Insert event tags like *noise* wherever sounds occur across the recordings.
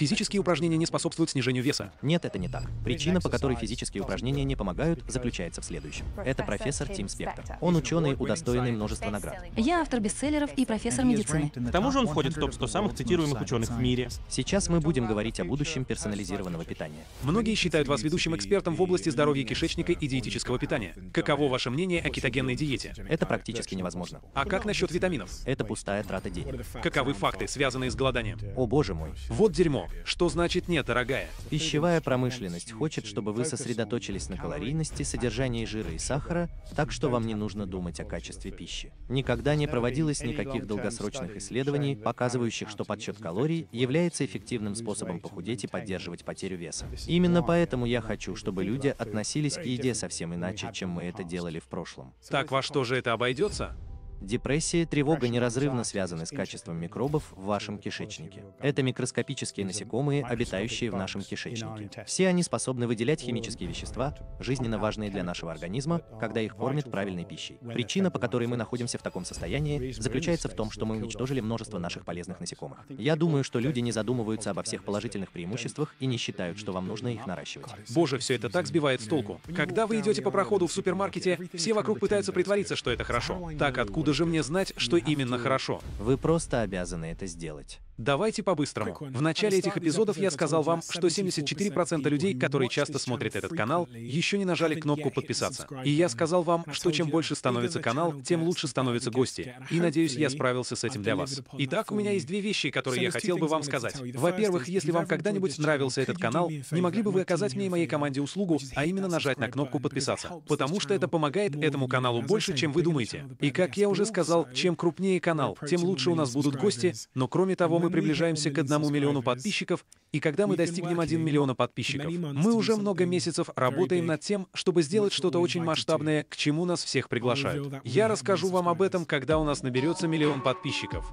Физические упражнения не способствуют снижению веса. Нет, это не так. Причина, по которой физические упражнения не помогают, заключается в следующем. Это профессор Тим Спектор. Он ученый, удостоенный множества наград. Я автор бестселлеров и профессор медицины. К тому же он входит в топ-100 самых цитируемых ученых в мире. Сейчас мы будем говорить о будущем персонализированного питания. Многие считают вас ведущим экспертом в области здоровья кишечника и диетического питания. Каково ваше мнение о кетогенной диете? Это практически невозможно. А как насчет витаминов? Это пустая трата денег. Каковы факты, связанные с голоданием? О боже мой. Вот дерьмо. Что значит «нет, дорогая»? Пищевая промышленность хочет, чтобы вы сосредоточились на калорийности, содержании жира и сахара, так что вам не нужно думать о качестве пищи. Никогда не проводилось никаких долгосрочных исследований, показывающих, что подсчет калорий является эффективным способом похудеть и поддерживать потерю веса. Именно поэтому я хочу, чтобы люди относились к еде совсем иначе, чем мы это делали в прошлом. Так во что же это обойдется? Депрессия и тревога неразрывно связаны с качеством микробов в вашем кишечнике. Это микроскопические насекомые, обитающие в нашем кишечнике. Все они способны выделять химические вещества, жизненно важные для нашего организма, когда их кормят правильной пищей. Причина, по которой мы находимся в таком состоянии, заключается в том, что мы уничтожили множество наших полезных насекомых. Я думаю, что люди не задумываются обо всех положительных преимуществах и не считают, что вам нужно их наращивать. Боже, все это так сбивает с толку. Когда вы идете по проходу в супермаркете, все вокруг пытаются притвориться, что это хорошо. Так откуда Откуда же мне знать, что именно хорошо? Вы просто обязаны это сделать. Давайте по-быстрому. В начале этих эпизодов я сказал вам, что 74% людей, которые часто смотрят этот канал, еще не нажали кнопку «Подписаться». И я сказал вам, что чем больше становится канал, тем лучше становятся гости. И надеюсь, я справился с этим для вас. Итак, у меня есть две вещи, которые я хотел бы вам сказать. Во-первых, если вам когда-нибудь нравился этот канал, не могли бы вы оказать мне и моей команде услугу, а именно нажать на кнопку «Подписаться», потому что это помогает этому каналу больше, чем вы думаете. И как я уже уже сказал, чем крупнее канал, тем лучше у нас будут гости, но кроме того мы приближаемся к одному миллиону подписчиков, и когда мы достигнем 1 миллиона подписчиков, мы уже много месяцев работаем над тем, чтобы сделать что-то очень масштабное, к чему нас всех приглашают. Я расскажу вам об этом, когда у нас наберется миллион подписчиков.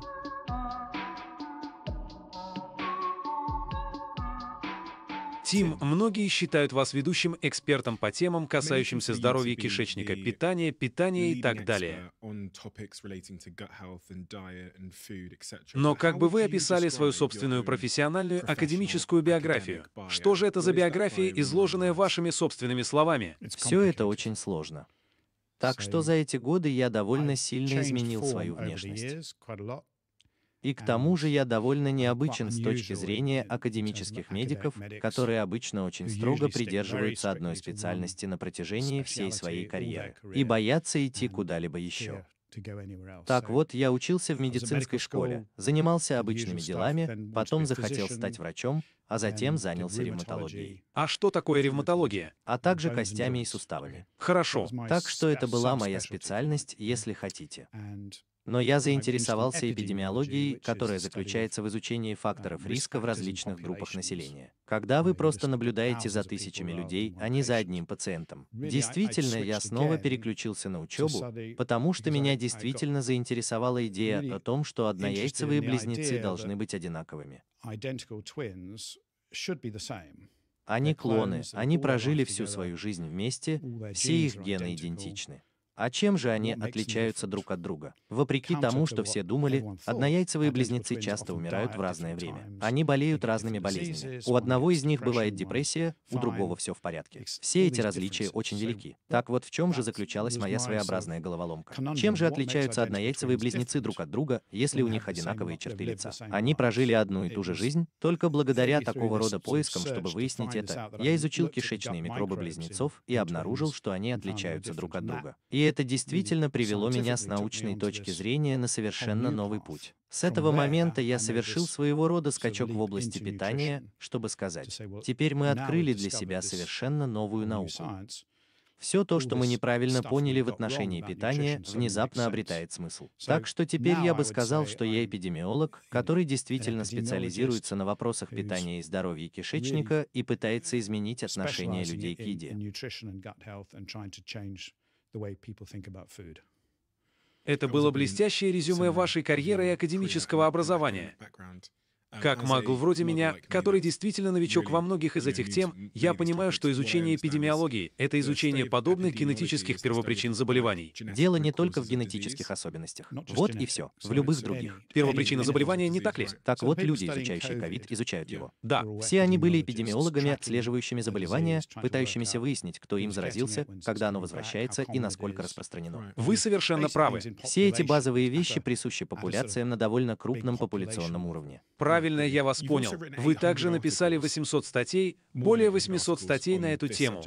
Тим, многие считают вас ведущим экспертом по темам, касающимся здоровья кишечника, питания, питания и так далее. Но как бы вы описали свою собственную профессиональную академическую биографию? Что же это за биография, изложенная вашими собственными словами? Все это очень сложно. Так что за эти годы я довольно сильно изменил свою внешность. И к а тому же я довольно необычен с точки зрения академических медиков, которые обычно очень строго придерживаются одной специальности на протяжении всей своей карьеры и боятся идти куда-либо еще. Так вот, я учился в медицинской школе, занимался обычными делами, потом захотел стать врачом, а затем занялся ревматологией. А что такое ревматология? А также костями и суставами. Хорошо. Так что это была моя специальность, если хотите. Но я заинтересовался эпидемиологией, которая заключается в изучении uh, факторов риска в различных группах населения. Когда вы просто наблюдаете за тысячами людей, а не за одним пациентом. Действительно, я снова переключился на учебу, потому что меня действительно заинтересовала идея о том, что однояйцевые близнецы должны быть одинаковыми. Они клоны, они прожили всю свою жизнь вместе, все их гены идентичны. А чем же они отличаются друг от друга? Вопреки тому, что все думали, однояйцевые близнецы часто умирают в разное время. Они болеют разными болезнями. У одного из них бывает депрессия, у другого все в порядке. Все эти различия очень велики. Так вот в чем же заключалась моя своеобразная головоломка. Чем же отличаются однояйцевые близнецы друг от друга, если у них одинаковые черты лица? Они прожили одну и ту же жизнь, только благодаря такого рода поискам, чтобы выяснить это, я изучил кишечные микробы близнецов и обнаружил, что они отличаются друг от друга. И это действительно привело меня с научной точки зрения на совершенно новый путь. С этого момента я совершил своего рода скачок в области питания, чтобы сказать, теперь мы открыли для себя совершенно новую науку. Все то, что мы неправильно поняли в отношении питания, внезапно обретает смысл. Так что теперь я бы сказал, что я эпидемиолог, который действительно специализируется на вопросах питания и здоровья кишечника и пытается изменить отношение людей к еде. Это было блестящее резюме вашей карьеры и академического образования. Как магу вроде меня, который действительно новичок во многих из этих тем, я понимаю, что изучение эпидемиологии — это изучение подобных генетических первопричин заболеваний. Дело не только в генетических особенностях. Вот и все. В любых других. Первопричина заболевания, не так ли? Так вот, люди, изучающие ковид, изучают его. Да. Все они были эпидемиологами, отслеживающими заболевания, пытающимися выяснить, кто им заразился, когда оно возвращается и насколько распространено. Вы совершенно правы. Все эти базовые вещи присущи популяциям на довольно крупном популяционном уровне. Правильно правильно я вас понял, вы также написали 800 статей, более 800 статей на эту тему.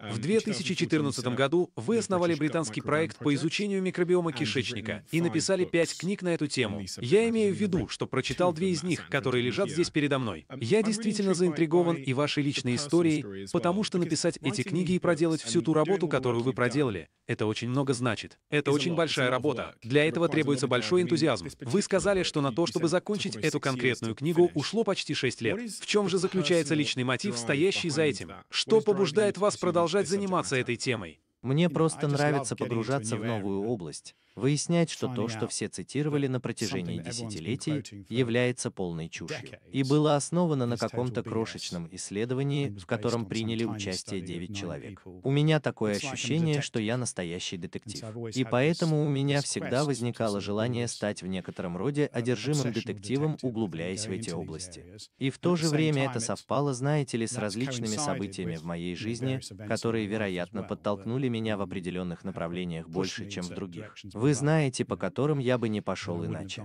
Эм, в 2014 году вы основали британский проект по изучению микробиома кишечника и написали пять книг на эту тему. Я имею в виду, что прочитал две из них, которые лежат здесь передо мной. Я действительно заинтригован и вашей личной историей, потому что написать эти книги и проделать всю ту работу, которую вы проделали, это очень много значит. Это очень большая работа. Для этого требуется большой энтузиазм. Вы сказали, что на то, чтобы закончить эту конкретную книгу, ушло почти шесть лет. В чем же заключается личный мотив, стоящий за этим? Что побуждает вас продолжать продолжать заниматься этой темой. Мне просто нравится погружаться в новую область выяснять, что то, что все цитировали на протяжении десятилетий, является полной чушью, и было основано на каком-то крошечном исследовании, в котором приняли участие 9 человек. У меня такое ощущение, что я настоящий детектив. И поэтому у меня всегда возникало желание стать в некотором роде одержимым детективом, углубляясь в эти области. И в то же время это совпало, знаете ли, с различными событиями в моей жизни, которые, вероятно, подтолкнули меня в определенных направлениях больше, чем в других. В вы знаете, по которым я бы не пошел иначе.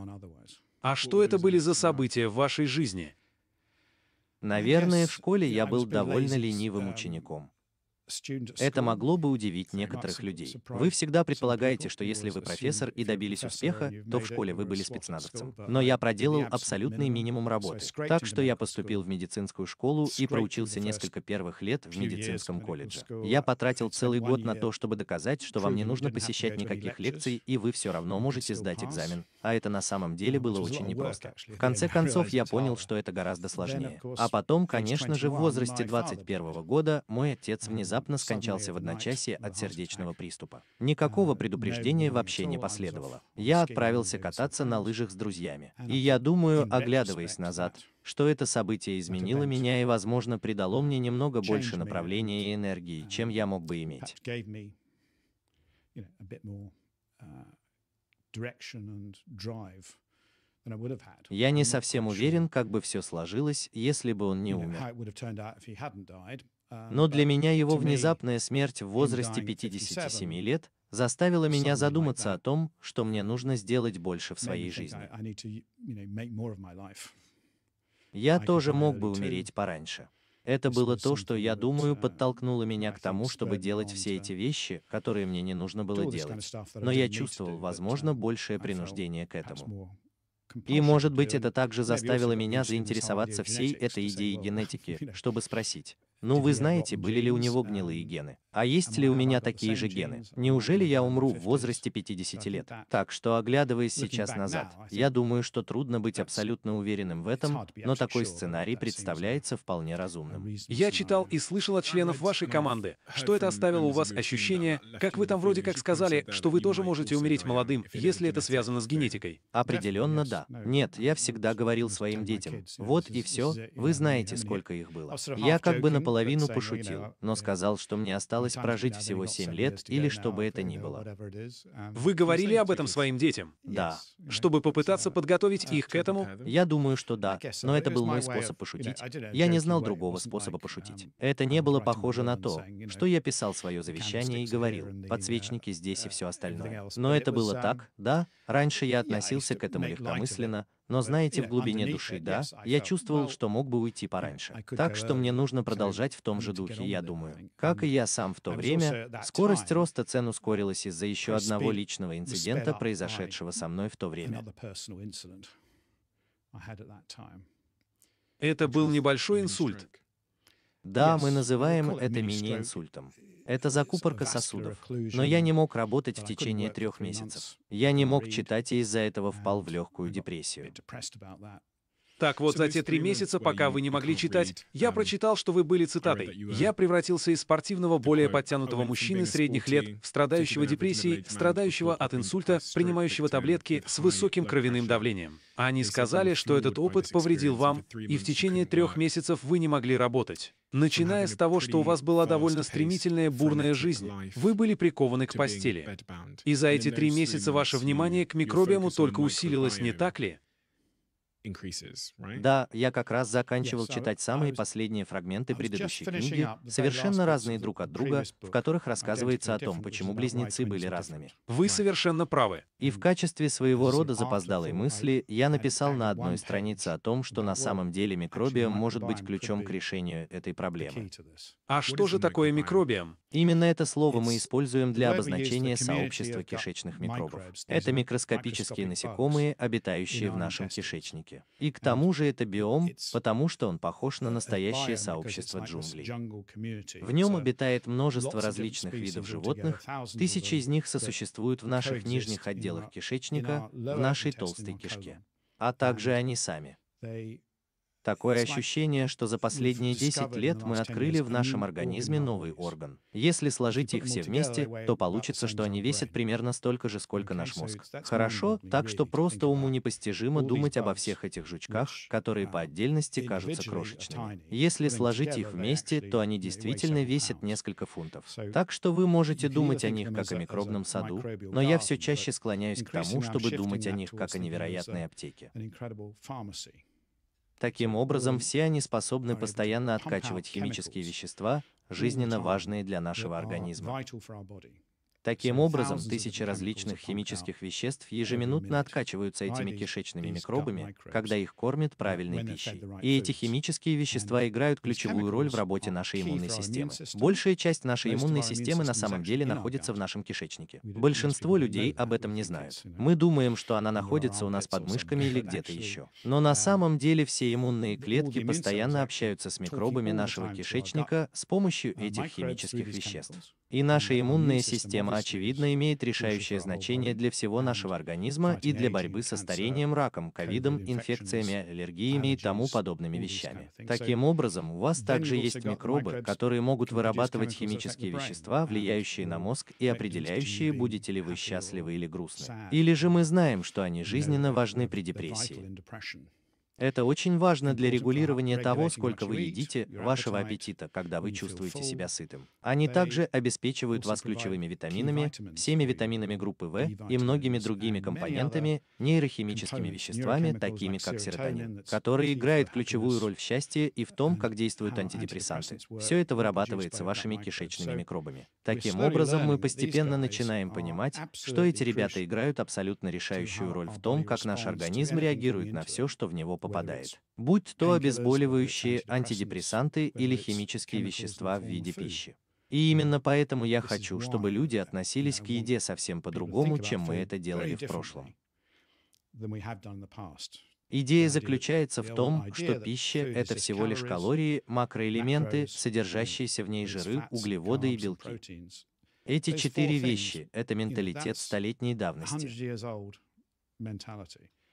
А что это были за события в вашей жизни? Наверное, в школе я был довольно ленивым um, учеником. Это могло бы удивить некоторых людей. Вы всегда предполагаете, что если вы профессор и добились успеха, то в школе вы были спецназовцем. Но я проделал абсолютный минимум работы. Так что я поступил в медицинскую школу и проучился несколько первых лет в медицинском колледже. Я потратил целый год на то, чтобы доказать, что вам не нужно посещать никаких лекций, и вы все равно можете сдать экзамен. А это на самом деле было очень непросто. В *laughs* конце концов, я понял, что это гораздо сложнее. А потом, конечно же, в возрасте 21 года мой отец внезапно внезапно скончался в одночасье от сердечного приступа. Никакого предупреждения вообще не последовало. Я отправился кататься на лыжах с друзьями. И я думаю, оглядываясь назад, что это событие изменило меня и, возможно, придало мне немного больше направления и энергии, uh, чем я мог бы иметь. Uh, я не совсем уверен, как бы все сложилось, если бы он не умер. Но для меня его внезапная смерть в возрасте 57 лет заставила меня задуматься о том, что мне нужно сделать больше в своей жизни. Я тоже мог бы умереть пораньше. Это было то, что, я думаю, uh, подтолкнуло меня к тому, чтобы делать все эти вещи, которые мне не нужно было делать. Но я чувствовал, возможно, uh, большее принуждение к этому. И, может быть, это также заставило меня заинтересоваться всей этой идеей *laughs* генетики, чтобы спросить, ну вы знаете, были ли у него а, гнилые гены? А, а есть ли у меня такие же гены? Неужели я умру в возрасте 50 лет? Так что, оглядываясь сейчас назад, я думаю, что трудно быть абсолютно уверенным в этом, но такой сценарий представляется вполне разумным. Я читал и слышал от членов вашей команды, что это оставило у вас ощущение, как вы там вроде как сказали, что вы тоже можете умереть молодым, если это связано с генетикой. Определенно да. Нет, я всегда говорил своим детям, вот и все, uh, вы знаете, сколько их было. Я как бы наполовину наполовину пошутил, но сказал, что мне осталось прожить всего 7 лет или что бы это ни было. Um, Вы говорили об этом своим детям? Да. Чтобы попытаться uh, подготовить их к этому? Я думаю, что да, но это был мой способ пошутить. Я не знал другого способа um, пошутить. Это не было похоже на то, что я писал свое завещание и говорил, uh, подсвечники здесь и все остальное. Но это было так, um, да, раньше я относился к этому легкомысленно, но э, знаете, в глубине души, да, я чувствовал, что мог бы уйти пораньше. Так что мне uh, нужно продолжать в том же духе, я думаю. Как и я сам в то время, скорость роста цен ускорилась из-за еще одного личного инцидента, произошедшего со мной в то время. Это был небольшой инсульт. Да, мы называем это мини-инсультом. Это закупорка сосудов. Но я не мог работать в течение трех месяцев. Я не мог читать и из-за этого впал в легкую депрессию. Так вот, за те три месяца, пока вы не могли читать, я а, прочитал, что вы были цитатой. Я превратился из спортивного, более подтянутого мужчины средних лет, страдающего депрессией, страдающего от инсульта, принимающего таблетки с высоким кровяным давлением. Они сказали, что этот опыт повредил вам, и в течение трех месяцев вы не могли работать. Начиная с того, что у вас была довольно стремительная, бурная жизнь, вы были прикованы к постели. И за эти три месяца ваше внимание к микробиому только усилилось, не так ли? Да, я как раз заканчивал читать самые последние фрагменты предыдущей книги, совершенно разные друг от друга, в которых рассказывается о том, почему близнецы были разными. Вы совершенно правы. И в качестве своего рода запоздалой мысли я написал на одной странице о том, что на самом деле микробиом может быть ключом к решению этой проблемы. А что же такое микробиом? Именно это слово мы используем для обозначения сообщества кишечных микробов. Это микроскопические насекомые, обитающие в нашем кишечнике. Африке. И к тому же это биом, потому что он похож на настоящее сообщество джунглей. В нем обитает множество различных видов животных, тысячи из них сосуществуют в наших нижних отделах кишечника, в нашей толстой кишке, а также они сами. Такое ощущение, что за последние 10 лет мы открыли в нашем организме новый орган. Если сложить их все вместе, то получится, что они весят примерно столько же, сколько наш мозг. Хорошо, так что просто уму непостижимо думать обо всех этих жучках, которые uh, по отдельности кажутся крошечными. Если сложить их вместе, то они действительно весят несколько фунтов. Так что вы можете думать о них как о микробном саду, но я все чаще склоняюсь к тому, чтобы думать о них как о невероятной аптеке. Таким образом, все они способны постоянно откачивать химические вещества, жизненно важные для нашего организма. Таким образом, тысячи различных химических веществ ежеминутно откачиваются этими кишечными микробами, когда их кормят правильной пищей. И эти химические вещества играют ключевую роль в работе нашей иммунной системы. Большая часть нашей иммунной системы на самом деле находится в нашем кишечнике. Большинство людей об этом не знают. Мы думаем, что она находится у нас под мышками или *laughs* где-то еще. Но на самом деле все иммунные клетки постоянно общаются с микробами нашего кишечника с помощью этих химических веществ. И наша иммунная система, очевидно, имеет решающее значение для всего нашего организма и для борьбы со старением, раком, ковидом, инфекциями, аллергиями и тому подобными вещами. Таким образом, у вас также есть микробы, которые могут вырабатывать химические вещества, влияющие на мозг и определяющие, будете ли вы счастливы или грустны. Или же мы знаем, что они жизненно важны при депрессии. Это очень важно для регулирования того, сколько вы едите, вашего аппетита, когда вы чувствуете себя сытым. Они также обеспечивают вас ключевыми витаминами, всеми витаминами группы В и многими другими компонентами, нейрохимическими веществами, такими как серотонин, который играет ключевую роль в счастье и в том, как действуют антидепрессанты. Все это вырабатывается вашими кишечными микробами. Таким образом, мы постепенно начинаем понимать, что эти ребята играют абсолютно решающую роль в том, как наш организм реагирует на все, что в него попадает попадает. Будь то обезболивающие, антидепрессанты или химические вещества в виде пищи. И именно поэтому я хочу, чтобы люди относились к еде совсем по-другому, чем мы это делали в прошлом. Идея uh, заключается в том, что пища — это всего лишь калории, макроэлементы, содержащиеся в ней жиры, углеводы и белки. Эти четыре вещи — это менталитет столетней давности.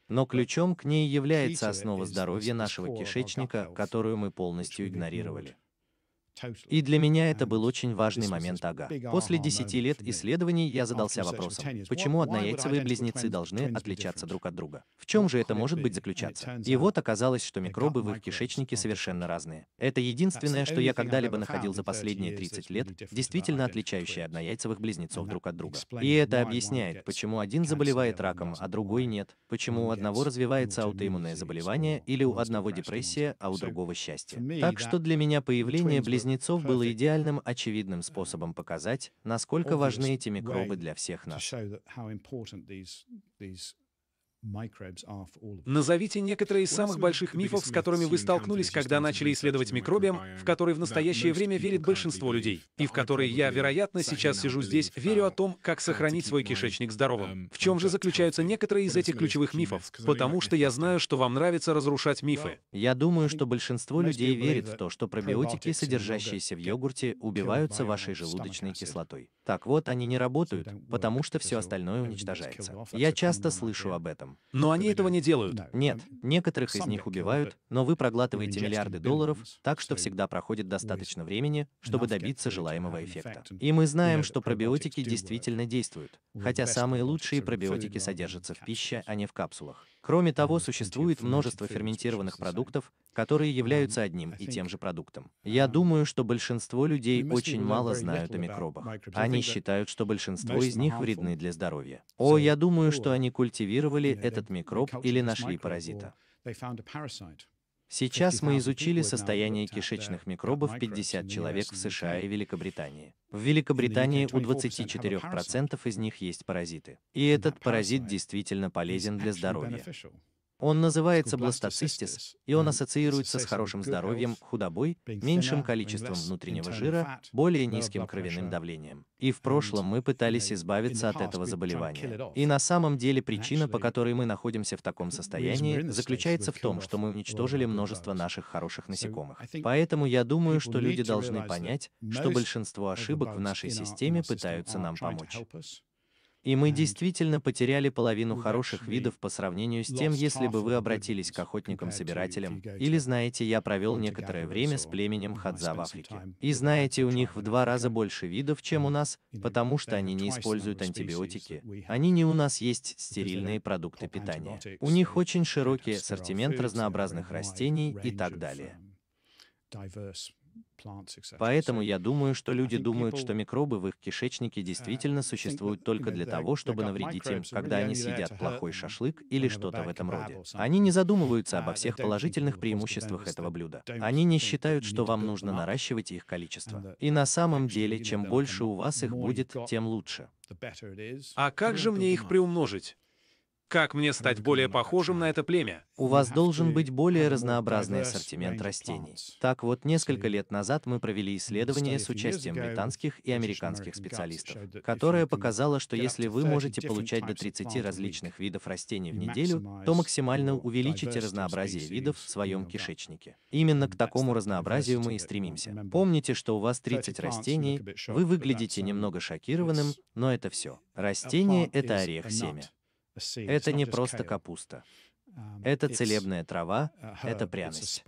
Но ключом к ней является основа здоровья нашего кишечника, которую мы полностью игнорировали. И для меня это был очень важный момент Ага. После 10 лет исследований я задался вопросом, почему однояйцевые близнецы должны отличаться друг от друга? В чем же это может быть заключаться? И вот оказалось, что микробы в их кишечнике совершенно разные. Это единственное, что я когда-либо находил за последние 30 лет, действительно отличающее однояйцевых близнецов друг от друга. И это объясняет, почему один заболевает раком, а другой нет, почему у одного развивается аутоиммунное заболевание или у одного депрессия, а у другого счастье. Так что для меня появление близнецов Близнецов было идеальным, очевидным способом показать, насколько важны эти микробы для всех нас. Назовите некоторые из самых больших мифов, с которыми вы столкнулись, когда начали исследовать микробиом, в который в настоящее время верит большинство людей, и в который я, вероятно, сейчас сижу здесь, верю о том, как сохранить свой кишечник здоровым. Um, в чем же заключаются некоторые из этих ключевых мифов? Потому что я знаю, что вам нравится разрушать мифы. Я думаю, что большинство людей верит в то, что пробиотики, содержащиеся в йогурте, убиваются вашей желудочной кислотой. Так вот, они не работают, потому что все остальное уничтожается. Я часто слышу об этом. Но они этого не делают. Нет, некоторых из них убивают, но вы проглатываете миллиарды долларов, так что всегда проходит достаточно времени, чтобы добиться желаемого эффекта. И мы знаем, что пробиотики действительно действуют, хотя самые лучшие пробиотики содержатся в пище, а не в капсулах. Кроме того, существует множество ферментированных продуктов, которые являются одним и тем же продуктом. Я думаю, что большинство людей очень мало знают о микробах. Они считают, что большинство из них вредны для здоровья. О, я думаю, oh, что они культивировали этот микроб или нашли паразита. Сейчас мы изучили состояние кишечных микробов 50 человек в США и Великобритании. В Великобритании у 24% из них есть паразиты. И этот паразит действительно полезен для здоровья. Он называется бластоцистис, и он ассоциируется с хорошим здоровьем, худобой, меньшим количеством внутреннего жира, более низким кровяным давлением. И в прошлом мы пытались избавиться от этого заболевания. И на самом деле причина, по которой мы находимся в таком состоянии, заключается в том, что мы уничтожили множество наших хороших насекомых. Поэтому я думаю, что люди должны понять, что большинство ошибок в нашей системе пытаются нам помочь. И мы действительно потеряли половину хороших видов по сравнению с тем, если бы вы обратились к охотникам-собирателям, или знаете, я провел некоторое время с племенем Хадза в Африке. И знаете, у них в два раза больше видов, чем у нас, потому что они не используют антибиотики, они не у нас есть стерильные продукты питания. У них очень широкий ассортимент разнообразных растений и так далее. Um, Поэтому я думаю, что люди думают, что микробы в их кишечнике uh, действительно существуют только для того, чтобы навредить им, когда они съедят плохой шашлык или что-то в этом роде. Они не задумываются uh, обо всех положительных преимуществах этого блюда. Они не считают, что вам нужно наращивать их количество. И на самом деле, чем больше у вас их будет, тем лучше. А как же мне их приумножить? Как мне стать более похожим на это племя? У вас должен быть более разнообразный ассортимент растений. Так вот, несколько лет назад мы провели исследование с участием британских и американских специалистов, которое показало, что если вы можете получать до 30 различных видов растений в неделю, то максимально увеличите разнообразие видов в своем кишечнике. Именно к такому разнообразию мы и стремимся. Помните, что у вас 30 растений, вы выглядите немного шокированным, но это все. Растение — это орех семя. Это не просто капуста. Um, это целебная трава, это пряность.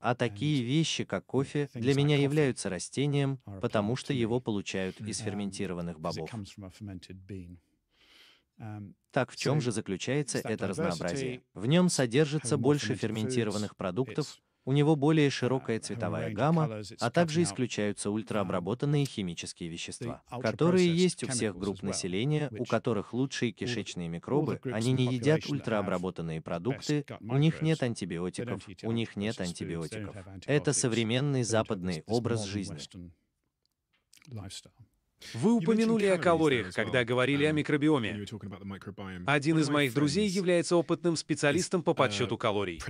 А такие вещи, как кофе, для меня являются растением, потому что его получают um, из ферментированных бобов. Um, так в чем же заключается это разнообразие? В нем содержится больше ферментированных продуктов, у него более широкая цветовая гамма, а также исключаются ультраобработанные химические вещества, которые есть у всех групп населения, у которых лучшие кишечные микробы, они не едят ультраобработанные продукты, у них нет антибиотиков, у них нет антибиотиков. Это современный западный образ жизни. Вы упомянули о uh, калориях, когда говорили о um, микробиоме. Один из моих друзей является опытным специалистом по uh, подсчету калорий.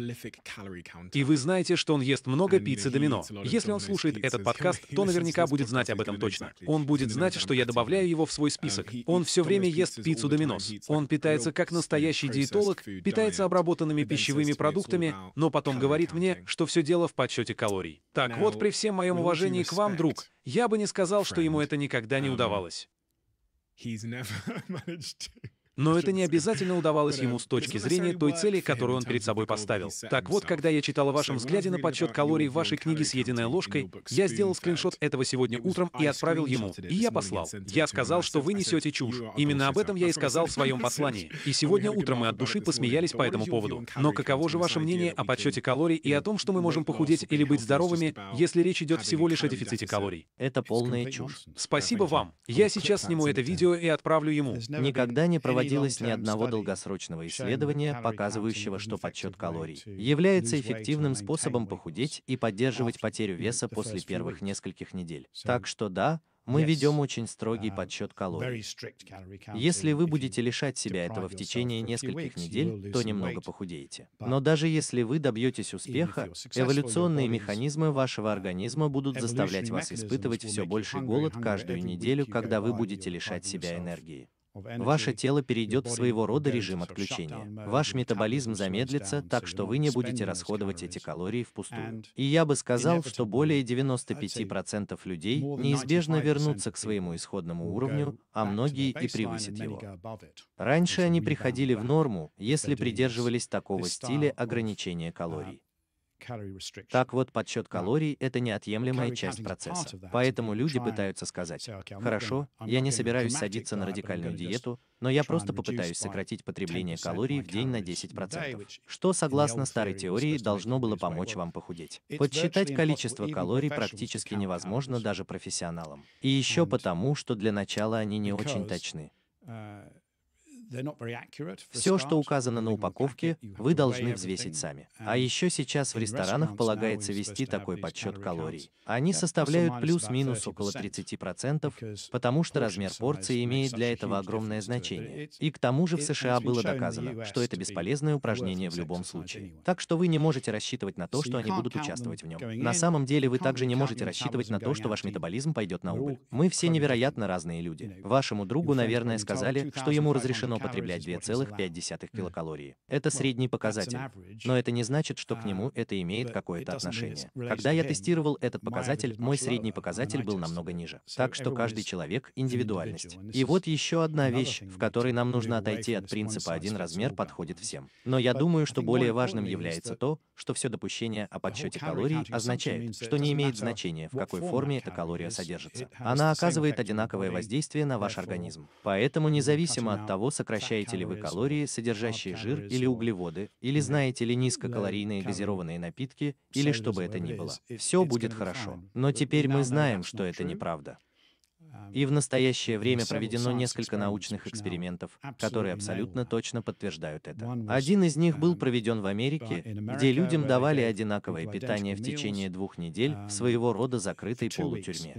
И вы знаете, что он ест много пиццы домино. Если он слушает этот подкаст, то наверняка будет знать об этом точно. Он будет знать, что я добавляю его в свой um, список. Он все время ест пиццу доминос. Он питается как настоящий диетолог, питается обработанными пищевыми продуктами, но потом говорит мне, что все дело в подсчете калорий. Так вот, при всем моем уважении к вам, друг, я бы не сказал, что ему это никогда не удавалось. *laughs* Но это не обязательно удавалось ему с точки зрения той цели, которую он перед собой поставил. Так вот, когда я читал о вашем взгляде на подсчет калорий в вашей книге «Съеденная ложкой», я сделал скриншот этого сегодня утром и отправил ему. И я послал. Я сказал, что вы несете чушь. Именно об этом я и сказал в своем *laughs* послании. И сегодня утром мы от души посмеялись по этому поводу. Но каково же ваше мнение о подсчете калорий и о том, что мы можем похудеть или быть здоровыми, если речь идет всего лишь о дефиците калорий? Это полная чушь. Спасибо вам. Я сейчас сниму это видео и отправлю ему. Никогда не проводите проводилось ни одного долгосрочного исследования, показывающего, что подсчет калорий является эффективным способом похудеть и поддерживать потерю веса после первых нескольких недель. Так что да, мы ведем очень строгий um, подсчет калорий. Если вы будете лишать себя этого в течение нескольких недель, то немного похудеете. Но даже если вы добьетесь успеха, эволюционные механизмы вашего организма будут заставлять вас испытывать все больший голод каждую неделю, когда вы будете лишать себя энергии. Ваше тело перейдет в своего рода режим отключения. Ваш метаболизм замедлится, так что вы не будете расходовать эти калории впустую. И я бы сказал, что более 95% людей неизбежно вернутся к своему исходному уровню, а многие и превысят его. Раньше они приходили в норму, если придерживались такого стиля ограничения калорий. Так вот, подсчет калорий — это неотъемлемая часть процесса. Поэтому люди пытаются сказать, «Хорошо, я не собираюсь садиться на радикальную диету, но я просто попытаюсь сократить потребление калорий в день на 10%, что, согласно старой теории, должно было помочь вам похудеть. Подсчитать количество калорий практически невозможно даже профессионалам. И еще потому, что для начала они не очень точны. Uh, все, что указано на упаковке, вы должны взвесить сами. А еще сейчас в ресторанах полагается вести такой подсчет калорий. Они составляют плюс-минус около 30%, потому что размер порции имеет для этого огромное значение. И к тому же в США было доказано, что это бесполезное упражнение в любом случае. Так что вы не можете рассчитывать на то, что они будут участвовать в нем. На самом деле вы также не можете рассчитывать на то, что ваш метаболизм пойдет на убыль. Мы все невероятно разные люди. Вашему другу, наверное, сказали, что ему разрешено должно потреблять 2,5 килокалории. Это средний показатель. Но это не значит, что к а, нему это имеет какое-то отношение. Когда я тестировал этот показатель, мой средний показатель был намного ниже. Так что каждый человек — индивидуальность. И вот еще одна вещь, в которой нам нужно отойти от принципа «один размер подходит всем». Но я думаю, что более важным является то, что все допущение о подсчете калорий означает, что не имеет значения, в какой форме эта калория содержится. Она оказывает одинаковое воздействие на ваш организм. Поэтому независимо от того, сократится сокращаете ли вы калории, содержащие жир или углеводы, или знаете ли низкокалорийные газированные напитки, или что бы это ни было. Все будет хорошо. Но теперь мы знаем, что это неправда. Um, И в настоящее время проведено несколько научных экспериментов, которые абсолютно точно подтверждают это. Один из них был um, проведен в Америке, где людям давали одинаковое питание в течение двух недель в um, своего рода закрытой полутюрьме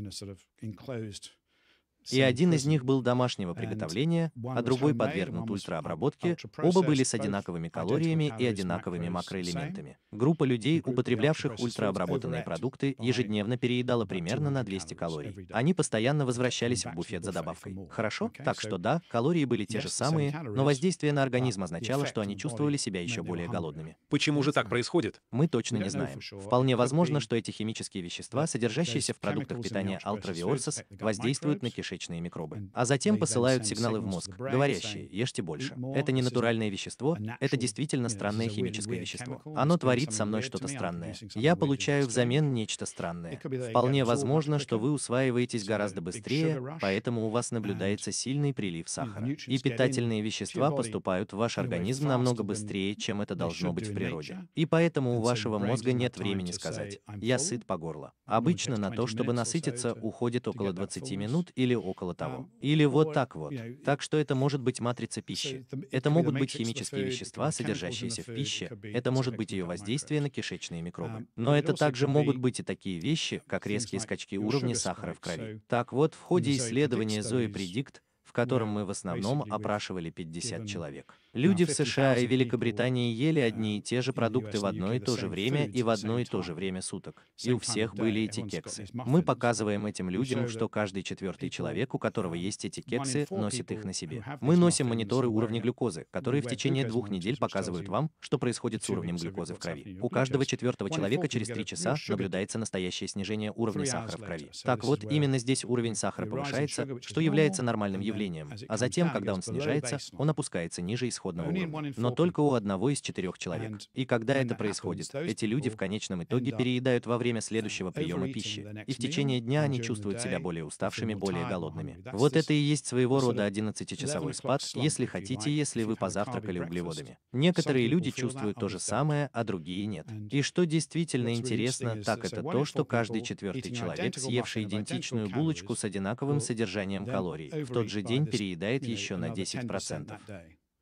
и один из них был домашнего приготовления, а другой подвергнут ультраобработке, оба были с одинаковыми калориями и одинаковыми макроэлементами. Группа людей, употреблявших ультраобработанные продукты, ежедневно переедала примерно на 200 калорий. Они постоянно возвращались в буфет за добавкой. Хорошо? Так что да, калории были те же самые, но воздействие на организм означало, что они чувствовали себя еще более голодными. Почему же так происходит? Мы точно не знаем. Вполне возможно, что эти химические вещества, содержащиеся в продуктах питания Ultraviorsis, воздействуют на кишечник кишечные микробы. А затем посылают сигналы в мозг, говорящие «ешьте больше». Это не натуральное вещество, это действительно странное химическое вещество. Оно творит со мной что-то странное. Я получаю взамен нечто странное. Вполне возможно, что вы усваиваетесь гораздо быстрее, поэтому у вас наблюдается сильный прилив сахара. И питательные вещества поступают в ваш организм намного быстрее, чем это должно быть в природе. И поэтому у вашего мозга нет времени сказать «я сыт по горло». Обычно на то, чтобы насытиться, уходит около 20 минут или около того. Или вот так вот. Так что это может быть матрица пищи. Это могут быть химические вещества, содержащиеся в пище. Это может быть ее воздействие на кишечные микробы. Но ну, это ну, также могут быть и такие вещи, как резкие скачки уровня сахара в крови. Так вот, в ходе исследования Zoe Predict в котором мы в основном опрашивали 50 человек. Люди в США и Великобритании ели э, одни и те же продукты в одно и то же время и в одно и то же время суток. И у всех были эти кексы. Мы показываем этим людям, что каждый четвертый человек, у которого есть эти кексы, носит их на себе. Мы носим мониторы уровня глюкозы, которые в течение двух недель показывают вам, что происходит с уровнем глюкозы в крови. У каждого четвертого человека через три часа наблюдается настоящее снижение уровня сахара в крови. Так вот, uh, именно здесь уровень сахара повышается, что является нормальным явлением, а затем, когда он снижается, он опускается ниже и исходного уровня, но только у одного из четырех человек. И когда это происходит, эти люди в конечном итоге переедают во время следующего приема пищи, и в течение дня они чувствуют себя более уставшими, более голодными. Вот это и есть своего рода 11-часовой спад, если хотите, если вы позавтракали углеводами. Некоторые люди чувствуют то же самое, а другие нет. И что действительно интересно, так это то, что каждый четвертый человек, съевший идентичную булочку с одинаковым содержанием калорий, в тот же день переедает еще на 10%.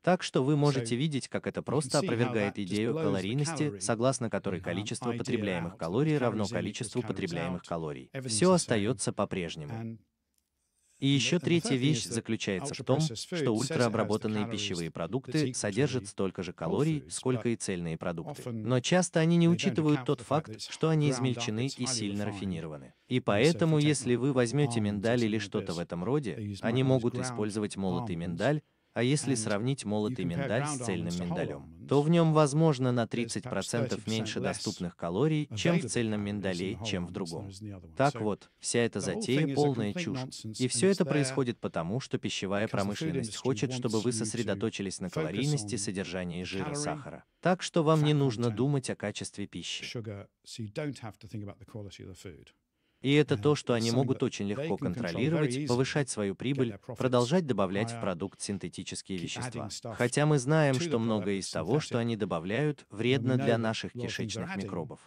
Так что вы можете видеть, как это просто опровергает идею калорийности, согласно которой количество потребляемых калорий равно количеству потребляемых калорий. Все остается по-прежнему. И еще третья вещь заключается в том, что ультраобработанные пищевые продукты содержат столько же калорий, сколько и цельные продукты. Но часто они не учитывают тот факт, что они измельчены и сильно рафинированы. И поэтому, если вы возьмете миндаль или что-то в этом роде, они могут использовать молотый миндаль, а если сравнить молотый миндаль с цельным миндалем, то в нем, возможно, на 30% меньше доступных калорий, чем в цельном миндале, чем в другом. Так вот, вся эта затея полная чушь. И все это происходит потому, что пищевая промышленность хочет, чтобы вы сосредоточились на калорийности, содержании жира, сахара. Так что вам не нужно думать о качестве пищи. И это то, что они могут очень легко контролировать, повышать свою прибыль, продолжать добавлять в продукт синтетические вещества. Хотя мы знаем, что многое из того, что они добавляют, вредно для наших кишечных микробов.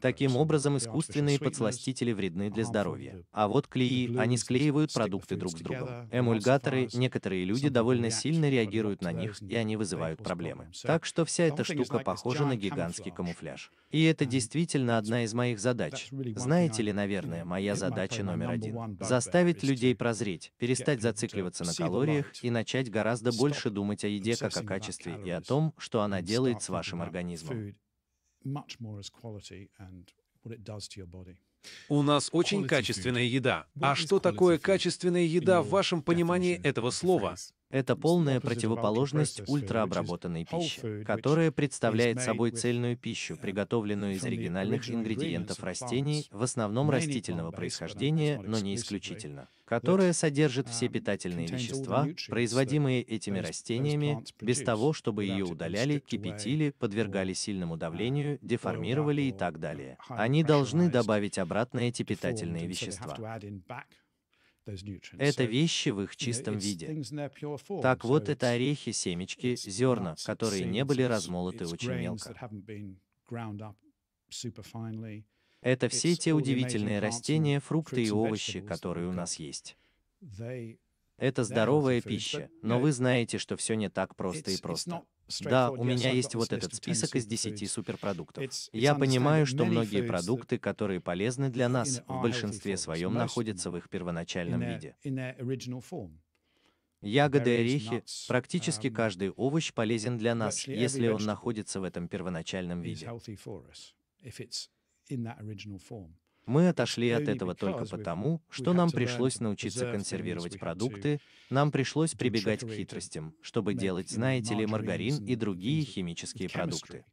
Таким образом, искусственные подсластители вредны для здоровья. А вот клеи, они склеивают продукты друг с другом. Эмульгаторы, некоторые люди довольно сильно реагируют на них, и они вызывают проблемы. Так что вся эта штука похожа на гигантский камуфляж. И это mm. действительно одна из моих задач. Знаете ли, наверное, моя задача номер один — заставить людей прозреть, перестать зацикливаться на калориях и начать гораздо больше думать о еде как о качестве и о том, что она делает с вашим организмом. У нас очень качественная еда. А что такое качественная еда в вашем понимании этого слова? Это полная противоположность uh, ультраобработанной пищи, которая представляет собой цельную пищу, uh, приготовленную из оригинальных ингредиентов растений, в основном растительного происхождения, но не исключительно, которая um, содержит все питательные вещества, производимые этими растениями, без того, чтобы ее удаляли, кипятили, подвергали сильному uh, давлению, деформировали и так далее. Они должны добавить обратно эти питательные вещества. Это вещи в их чистом виде. Так вот, это орехи, семечки, зерна, которые не были размолоты очень мелко. Это все те удивительные растения, фрукты и овощи, которые у нас есть. Это здоровая пища, но вы знаете, что все не так просто и просто. Да, у меня есть вот этот список из 10 суперпродуктов. Я понимаю, что многие продукты, которые полезны для нас, в большинстве своем находятся в их первоначальном виде. Ягоды и орехи, практически um, каждый овощ полезен для нас, если он находится в этом первоначальном виде. Мы отошли от этого только потому, что нам пришлось научиться консервировать продукты, нам пришлось прибегать к хитростям, чтобы делать, знаете ли, маргарин и другие химические продукты.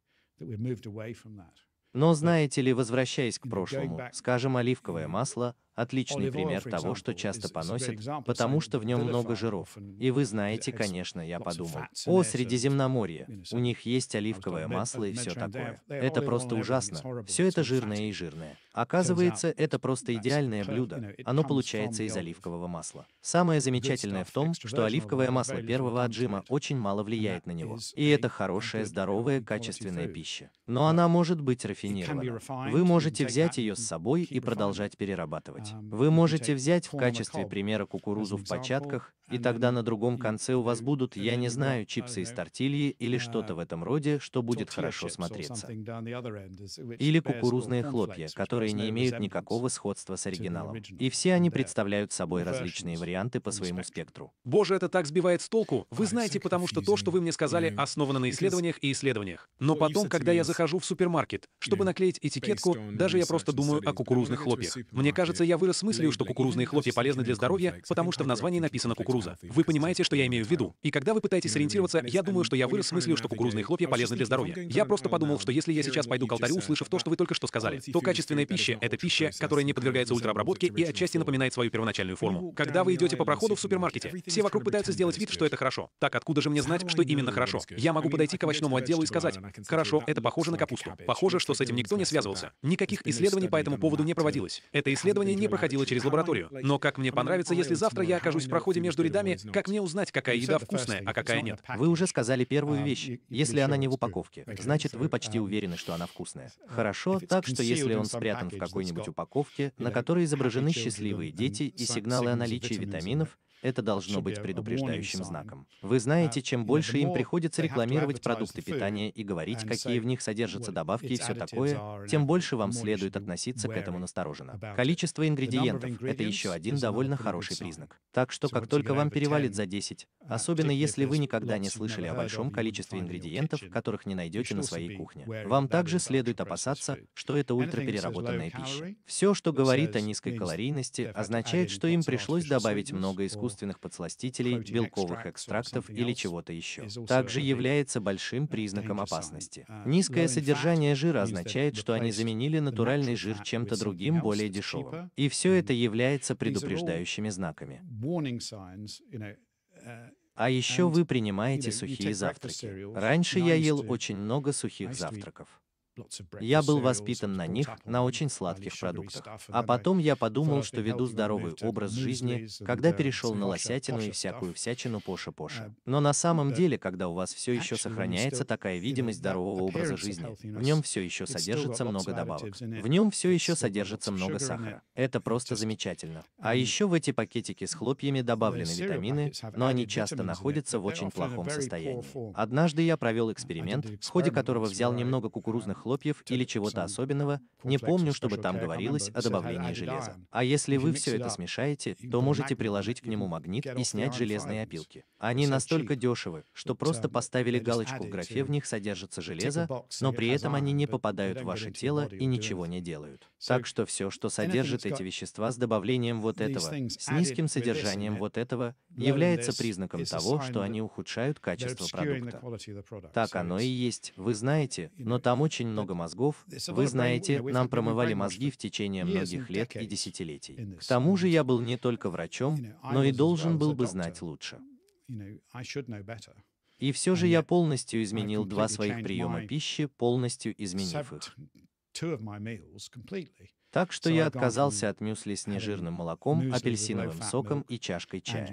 Но знаете ли, возвращаясь к прошлому, скажем, оливковое mm. масло, отличный пример того, что часто поносят, потому что в нем много жиров. И вы знаете, конечно, я подумал, о, Средиземноморье, у них есть оливковое масло и все такое. Это просто ужасно. Все это жирное и жирное. Оказывается, это просто идеальное блюдо. Оно получается из оливкового масла. Самое замечательное в том, что оливковое масло первого отжима очень мало влияет на него. И это хорошая, здоровая, качественная пища. Но она может быть рафинирована. Вы можете взять ее с собой и продолжать перерабатывать делать. Вы можете взять в качестве примера кукурузу в початках, и тогда на другом конце у вас будут, я не знаю, чипсы из тортильи или что-то в этом роде, что будет хорошо смотреться. Или кукурузные хлопья, которые не имеют никакого сходства с оригиналом. И все они представляют собой различные варианты по своему спектру. Боже, это так сбивает с толку. Вы знаете, потому что то, что вы мне сказали, основано на исследованиях и исследованиях. Но потом, когда я захожу в супермаркет, чтобы наклеить этикетку, даже я просто думаю о кукурузных хлопьях. Мне кажется, я я вырос с мыслью, что кукурузные хлопья полезны для здоровья, потому что в названии написано «кукуруза». Вы понимаете, что я имею в виду. И когда вы пытаетесь сориентироваться, я думаю, что я вырос с мыслью, что кукурузные хлопья полезны для здоровья. Я просто подумал, что если я сейчас пойду к алтарю, услышав то, что вы только что сказали, то качественная пища — это пища, которая не подвергается ультраобработке и отчасти напоминает свою первоначальную форму. Когда вы идете по проходу в супермаркете, все вокруг пытаются сделать вид, что это хорошо. Так откуда же мне знать, что именно хорошо? Я могу подойти к овощному отделу и сказать, хорошо, это похоже на капусту. Похоже, что с этим никто не связывался. Никаких исследований по этому поводу не проводилось. Это исследование не проходила через лабораторию. Но как мне понравится, если завтра я окажусь в проходе между рядами, как мне узнать, какая еда вкусная, а какая нет? Вы уже сказали первую вещь. Если она не в упаковке, значит, вы почти уверены, что она вкусная. Хорошо, так что если он спрятан в какой-нибудь упаковке, на которой изображены счастливые дети и сигналы о наличии витаминов, это должно быть предупреждающим знаком. Вы знаете, чем больше им приходится рекламировать продукты питания и говорить, какие в них содержатся добавки и все такое, тем больше вам следует относиться к этому настороженно. Количество ингредиентов – это еще один довольно хороший признак. Так что как только вам перевалит за 10, uh, особенно если вы никогда не слышали о большом количестве ингредиентов, которых не найдете на своей кухне, вам также следует опасаться, что это ультрапереработанная пища. Все, что говорит о низкой калорийности, означает, что им пришлось добавить много искусственных искусственных подсластителей, белковых экстрактов или чего-то еще. Также является большим признаком опасности. Uh, Низкое содержание жира означает, что они заменили натуральный жир чем-то другим, более дешевым. И все mm-hmm. это является предупреждающими знаками. А uh, еще вы принимаете сухие завтраки. Раньше я ел очень много сухих завтраков. Я был воспитан на них, на очень сладких продуктах. А потом я подумал, что веду здоровый образ жизни, когда uh, перешел на лосятину и всякую всячину поша-поша. Uh, но на самом деле, когда у вас все еще сохраняется такая видимость здорового образа жизни, в нем все еще содержится много добавок. В нем все еще содержится много сахара. Это просто замечательно. А еще в эти пакетики с хлопьями добавлены витамины, но они часто находятся в очень плохом состоянии. Однажды я провел эксперимент, в ходе которого взял немного кукурузных хлопьев или чего-то особенного, не помню, чтобы там говорилось о добавлении железа. А если вы все это смешаете, то можете приложить к нему магнит и снять железные опилки. Они настолько дешевы, что просто поставили галочку в графе «в них содержится типа железо», «Типа но при этом они не попадают в ваше тело и ничего не делают. Так что все, что содержит эти вещества с добавлением вот этого, с низким содержанием вот этого, является признаком того, что они ухудшают качество продукта. Так оно и есть, вы знаете, но там очень много мозгов, вы знаете, нам промывали мозги в течение многих лет и десятилетий. К тому же я был не только врачом, но и должен был бы знать лучше. И все же я полностью изменил два своих приема пищи, полностью изменив их. Так что я отказался от мюсли с нежирным молоком, апельсиновым соком и чашкой чая.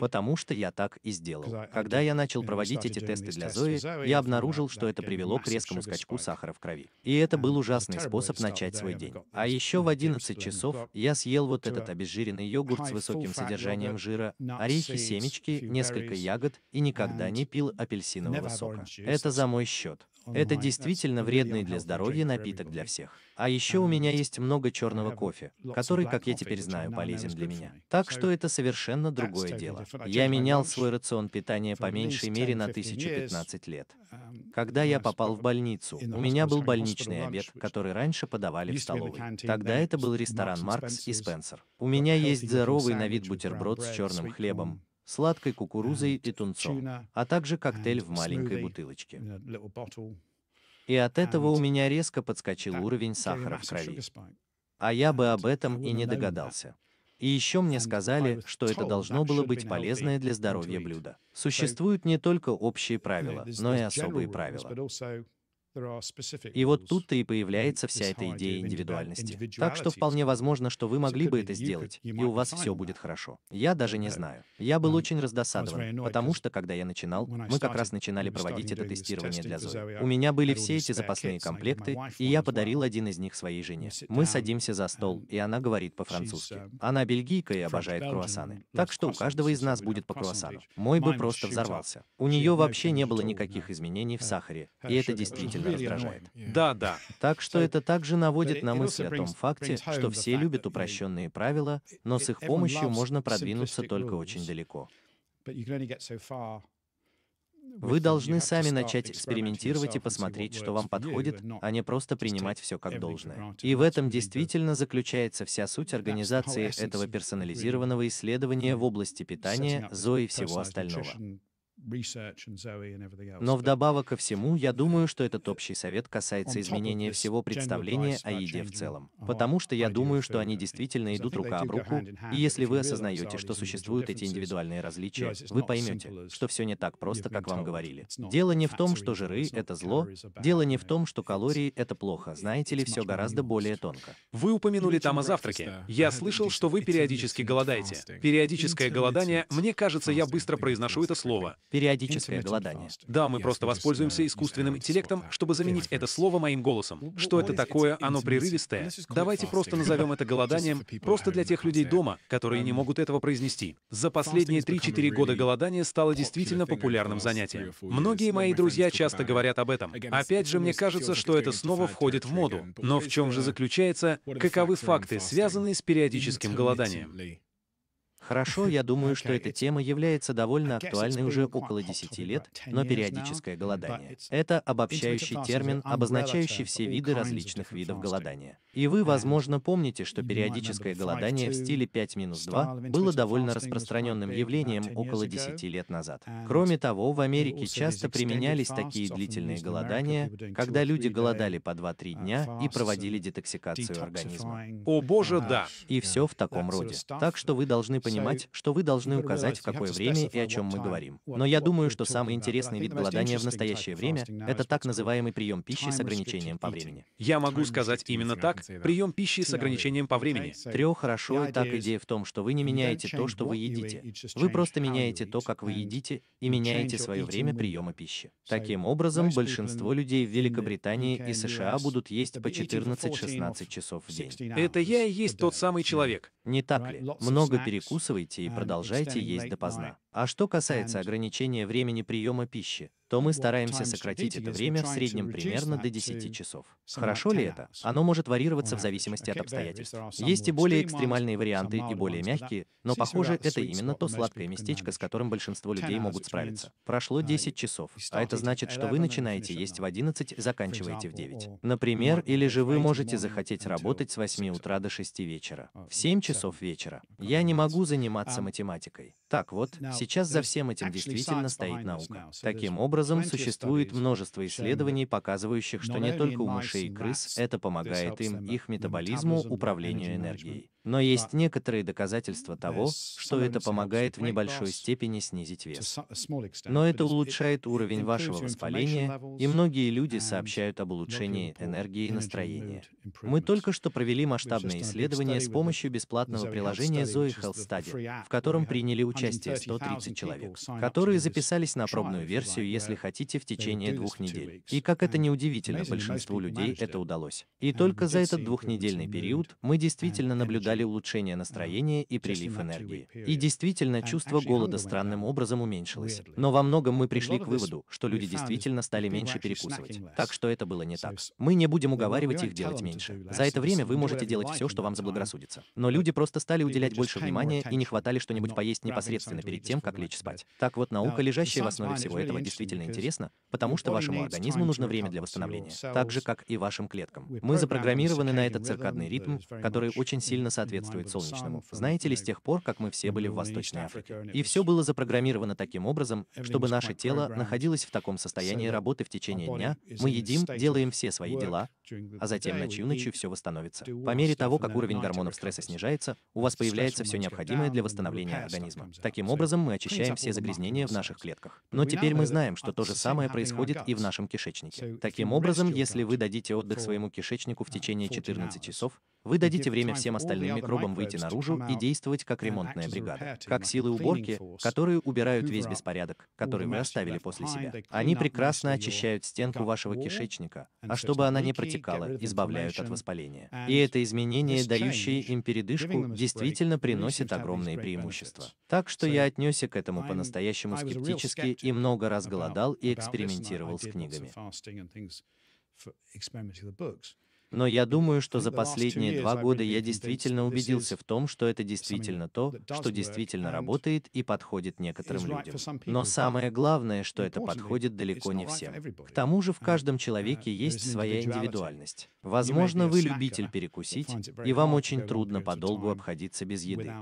Потому что я так и сделал. Когда я начал проводить эти тесты для Зои, я обнаружил, что это привело к резкому скачку сахара в крови. И это был ужасный способ начать свой день. А еще в 11 часов я съел вот этот обезжиренный йогурт с высоким содержанием жира, орехи, семечки, несколько ягод и никогда не пил апельсинового сока. Это за мой счет. Это действительно вредный для здоровья напиток для всех. А еще у эм, меня есть много черного кофе, который, как я теперь знаю, полезен для меня. Так что это совершенно другое дело. Я менял свой рацион питания по меньшей мере на 1015 лет. Эм, Когда я попал в больницу, у меня был больничный обед, который раньше подавали в столовой. Тогда это был ресторан Маркс и Спенсер. У меня есть здоровый на вид бутерброд с черным хлебом, сладкой кукурузой и тунцом, а также коктейль в маленькой бутылочке. И от этого у меня резко подскочил уровень сахара в крови. А я бы об этом и не догадался. И еще мне сказали, что это должно было быть полезное для здоровья блюдо. Существуют не только общие правила, но и особые правила. И вот тут-то и появляется вся эта идея индивидуальности. Так что вполне возможно, что вы могли бы это сделать, и у вас все будет хорошо. Я даже не знаю. Я был очень раздосадован, потому что, когда я начинал, мы как раз начинали проводить это тестирование для Зои. У меня были все эти запасные комплекты, и я подарил один из них своей жене. Мы садимся за стол, и она говорит по-французски. Uh, она бельгийка и обожает круассаны. Так что у каждого из нас будет по круассану. Мой бы просто взорвался. У нее вообще не было никаких изменений в сахаре, и это действительно раздражает. Да, да. Так что это также наводит на мысль о том факте, что все любят упрощенные правила, но с их помощью можно продвинуться только очень далеко. Вы должны сами начать экспериментировать и посмотреть, что вам подходит, а не просто принимать все как должное. И в этом действительно заключается вся суть организации этого персонализированного исследования в области питания, зои и всего остального. Но вдобавок ко всему, я думаю, что этот общий совет касается изменения всего представления о еде в целом. Потому что я думаю, что они действительно идут рука об руку, и если вы осознаете, что существуют эти индивидуальные различия, вы поймете, что все не так просто, как вам говорили. Дело не в том, что жиры — это зло, дело не в том, что калории — это плохо, знаете ли, все гораздо более тонко. Вы упомянули там о завтраке. Я слышал, что вы периодически голодаете. Периодическое голодание, мне кажется, я быстро произношу это слово периодическое голодание. Да, мы просто воспользуемся искусственным интеллектом, чтобы заменить это слово моим голосом. Что это такое? Оно прерывистое. Давайте просто назовем это *laughs* голоданием, просто для тех людей дома, которые не um, могут этого произнести. За последние 3-4 года голодание стало действительно популярным занятием. Многие мои друзья часто говорят об этом. Опять же, мне кажется, что это снова входит в моду. Но в чем же uh, заключается, каковы факты, связанные с периодическим голоданием? Хорошо, я думаю, что эта тема является довольно актуальной уже около 10 лет, но периодическое голодание — это обобщающий термин, обозначающий все виды различных видов голодания. И вы, возможно, помните, что периодическое голодание в стиле 5-2 было довольно распространенным явлением около 10 лет назад. Кроме того, в Америке часто применялись такие длительные голодания, когда люди голодали по 2-3 дня и проводили детоксикацию организма. О боже, uh, да! И все в таком роде. Так что вы должны понимать, понимать, что вы должны указать, в какое время и о чем мы говорим. Но я думаю, что самый интересный вид голодания в настоящее время — это так называемый прием пищи с ограничением по времени. Я могу сказать именно так, прием пищи с ограничением по времени. Трео хорошо, и так идея в том, что вы не меняете то, что вы едите. Вы просто меняете то, как вы едите, и меняете свое время приема пищи. Таким образом, большинство людей в Великобритании и США будут есть по 14-16 часов в день. Это я и есть тот самый человек. Не так ли? Много перекусов закусывайте и а, продолжайте есть допоздна. А что касается ограничения времени приема пищи, то мы стараемся сократить это время в среднем примерно до 10 часов. Хорошо ли это? Оно может варьироваться в зависимости от обстоятельств. Есть и более экстремальные варианты и более мягкие, но, похоже, это именно то сладкое местечко, с которым большинство людей могут справиться. Прошло 10 часов, а это значит, что вы начинаете есть в 11, заканчиваете в 9. Например, или же вы можете захотеть работать с 8 утра до 6 вечера. Oh, в 7 uh, часов вечера. Я не могу заниматься математикой. Так вот, Сейчас за всем этим действительно стоит наука. Таким образом, существует множество исследований, показывающих, что не только у мышей и крыс это помогает им, их метаболизму, управлению энергией. Но есть а, некоторые доказательства того, что это помогает в небольшой степени снизить вес. Но это улучшает уровень вашего воспаления, и многие люди сообщают об улучшении энергии и настроения. Мы только что провели масштабное исследование с помощью бесплатного приложения Zoe Health Study, в котором приняли участие 130 человек, которые записались на пробную версию, если хотите, в течение двух недель. И как это не удивительно, большинству людей это удалось. И только за этот двухнедельный период мы действительно наблюдали дали улучшение настроения и прилив энергии. И действительно, чувство голода странным образом уменьшилось. Но во многом мы пришли к выводу, что люди действительно стали меньше перекусывать. Так что это было не так. Мы не будем уговаривать их делать меньше. За это время вы можете делать все, что вам заблагорассудится. Но люди просто стали уделять больше внимания и не хватали что-нибудь поесть непосредственно перед тем, как лечь спать. Так вот, наука, лежащая в основе всего этого, действительно интересна, потому что вашему организму нужно время для восстановления, так же, как и вашим клеткам. Мы запрограммированы на этот циркадный ритм, который очень сильно соответствует соответствует солнечному. Знаете ли, с тех пор, как мы все были в Восточной Африке. И все было запрограммировано таким образом, чтобы наше тело находилось в таком состоянии работы в течение дня, мы едим, делаем все свои дела, а затем ночью-ночью все восстановится. По мере того, как уровень гормонов стресса снижается, у вас появляется все необходимое для восстановления организма. Таким образом, мы очищаем все загрязнения в наших клетках. Но теперь мы знаем, что то же самое происходит и в нашем кишечнике. Таким образом, если вы дадите отдых своему кишечнику в течение 14 часов, вы дадите время всем остальным микробам выйти наружу и действовать как ремонтная бригада, как силы уборки, которые убирают весь беспорядок, который вы оставили после себя. Они прекрасно очищают стенку вашего кишечника, а чтобы она не протекала, избавляют от воспаления. И это изменение, дающее им передышку, действительно приносит огромные преимущества. Так что я отнесся к этому по-настоящему скептически и много раз голодал и экспериментировал с книгами. Но я думаю, что за последние два года я действительно убедился в том, что это действительно то, что действительно работает и подходит некоторым людям. Но самое главное, что это подходит далеко не всем. К тому же в каждом uh, человеке есть своя индивидуальность. Возможно, вы любитель перекусить, и вам очень трудно подолгу обходиться без еды.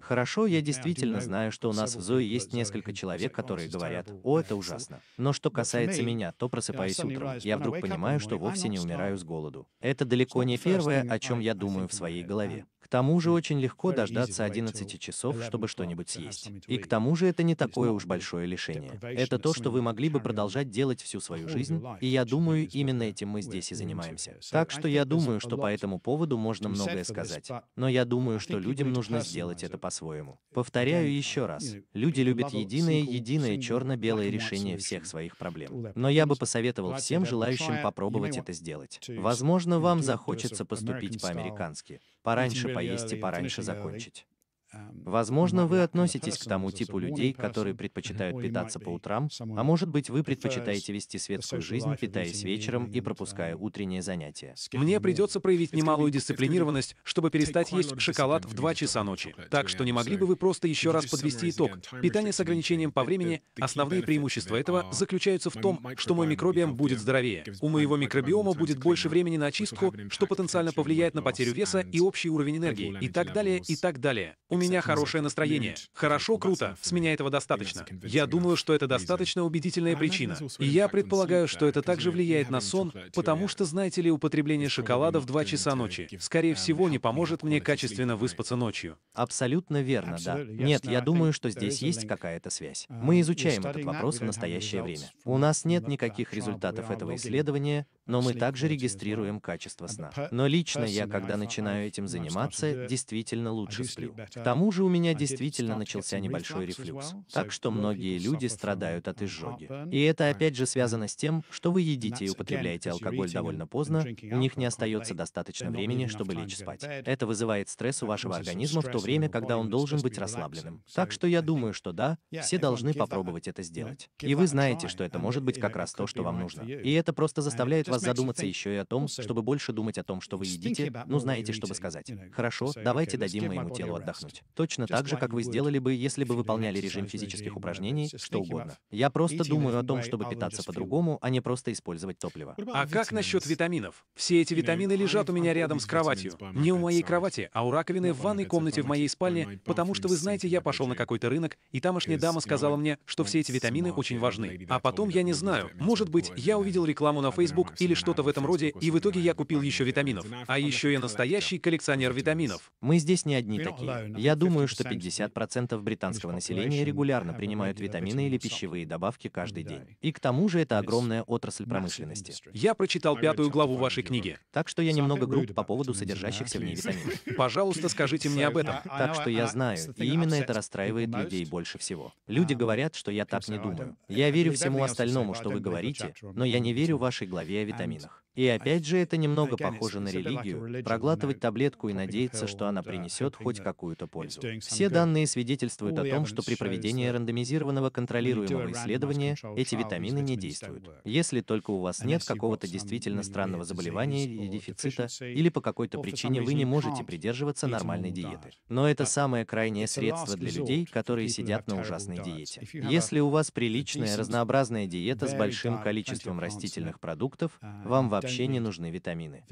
Хорошо, я действительно знаю, что у нас в Зое есть несколько человек, которые говорят, о, это ужасно. Но что касается меня, то просыпаюсь утром, я вдруг понимаю, что вовсе не умираю с голоду. Это это далеко не первое, о чем я думаю в своей голове тому же очень легко дождаться 11 часов, чтобы ну, что-нибудь съесть. И к тому же это не такое уж большое лишение. Это то, что вы могли бы продолжать делать всю свою жизнь, и я думаю, именно этим мы здесь и занимаемся. Так что я думаю, что по этому поводу можно многое сказать. Но я думаю, что людям нужно сделать это по-своему. Повторяю еще раз. Люди любят единое, единое черно-белое решение всех своих проблем. Но я бы посоветовал всем желающим попробовать это сделать. Возможно, вам захочется поступить по-американски. Пораньше поесть и пораньше закончить. Эм, Возможно, вы относитесь к тому типу людей, которые предпочитают питаться по утрам, а может быть, вы предпочитаете вести светскую жизнь, питаясь вечером и пропуская утренние занятия. Мне придется проявить немалую дисциплинированность, чтобы перестать есть шоколад в 2 часа ночи. Так что не могли бы вы просто еще раз подвести итог? Питание с ограничением по времени, основные преимущества этого oh, заключаются в том, что мой микробиом будет здоровее. У моего микробиома будет больше времени на очистку, что потенциально повлияет на потерю веса и общий уровень энергии, и так далее, и так далее. У меня хорошее настроение. Хорошо, круто. С меня этого достаточно. Я думаю, что это достаточно убедительная причина. И я предполагаю, что это также влияет на сон, потому что, знаете ли, употребление шоколада в 2 часа ночи, скорее всего, не поможет мне качественно выспаться ночью. Абсолютно верно, да. Нет, я думаю, что здесь есть какая-то связь. А, мы изучаем этот вопрос в настоящее время. У нас нет никаких результатов этого исследования, но мы также регистрируем качество а сна. Но лично я, когда начинаю этим заниматься, действительно лучше сплю. К тому же у меня действительно начался небольшой рефлюкс. Так что многие люди страдают от изжоги. И это опять же связано с тем, что вы едите и употребляете алкоголь довольно поздно, у них не остается достаточно времени, чтобы лечь спать. Это вызывает стресс у вашего организма в то время, когда он должен быть расслабленным. Так что я думаю, что да, *laughs* все должны попробовать это сделать. И вы знаете, что это может быть как раз то, что вам нужно. И это просто заставляет вас задуматься еще и о том, чтобы больше думать о том, что вы едите, ну знаете, чтобы сказать. Хорошо, давайте дадим моему телу отдохнуть есть. Точно так же, как вы сделали бы, если бы выполняли режим физических упражнений, что угодно. Я просто думаю о том, чтобы питаться по-другому, а не просто использовать топливо. А как насчет витаминов? Все эти витамины лежат у меня рядом с кроватью. Не у моей кровати, а у раковины в ванной комнате в моей спальне, потому что, вы знаете, я пошел на какой-то рынок, и тамошняя дама сказала мне, что все эти витамины очень важны. А потом я не знаю, может быть, я увидел рекламу на Facebook или что-то в этом роде, и в итоге я купил еще витаминов. А еще я настоящий коллекционер витаминов. Мы здесь не одни такие. Я я думаю, что 50% британского населения регулярно принимают витамины или пищевые добавки каждый день. И к тому же это огромная отрасль промышленности. Я прочитал пятую главу вашей книги. Так что я немного груб по поводу содержащихся в ней витаминов. *laughs* Пожалуйста, скажите мне об этом. Так что я знаю, и именно это расстраивает людей больше всего. Люди um, говорят, что я так не думаю. Я верю всему остальному, что вы говорите, но я не верю вашей главе о витаминах. И опять же, это немного похоже на религию, проглатывать таблетку и надеяться, что она принесет хоть какую-то пользу. Все данные свидетельствуют о том, что при проведении рандомизированного контролируемого исследования эти витамины не действуют. Если только у вас нет какого-то действительно странного заболевания или дефицита, или по какой-то причине вы не можете придерживаться нормальной диеты. Но это самое крайнее средство для людей, которые сидят на ужасной диете. Если у вас приличная разнообразная диета с большим количеством растительных продуктов, вам вообще вообще не нужны витамины.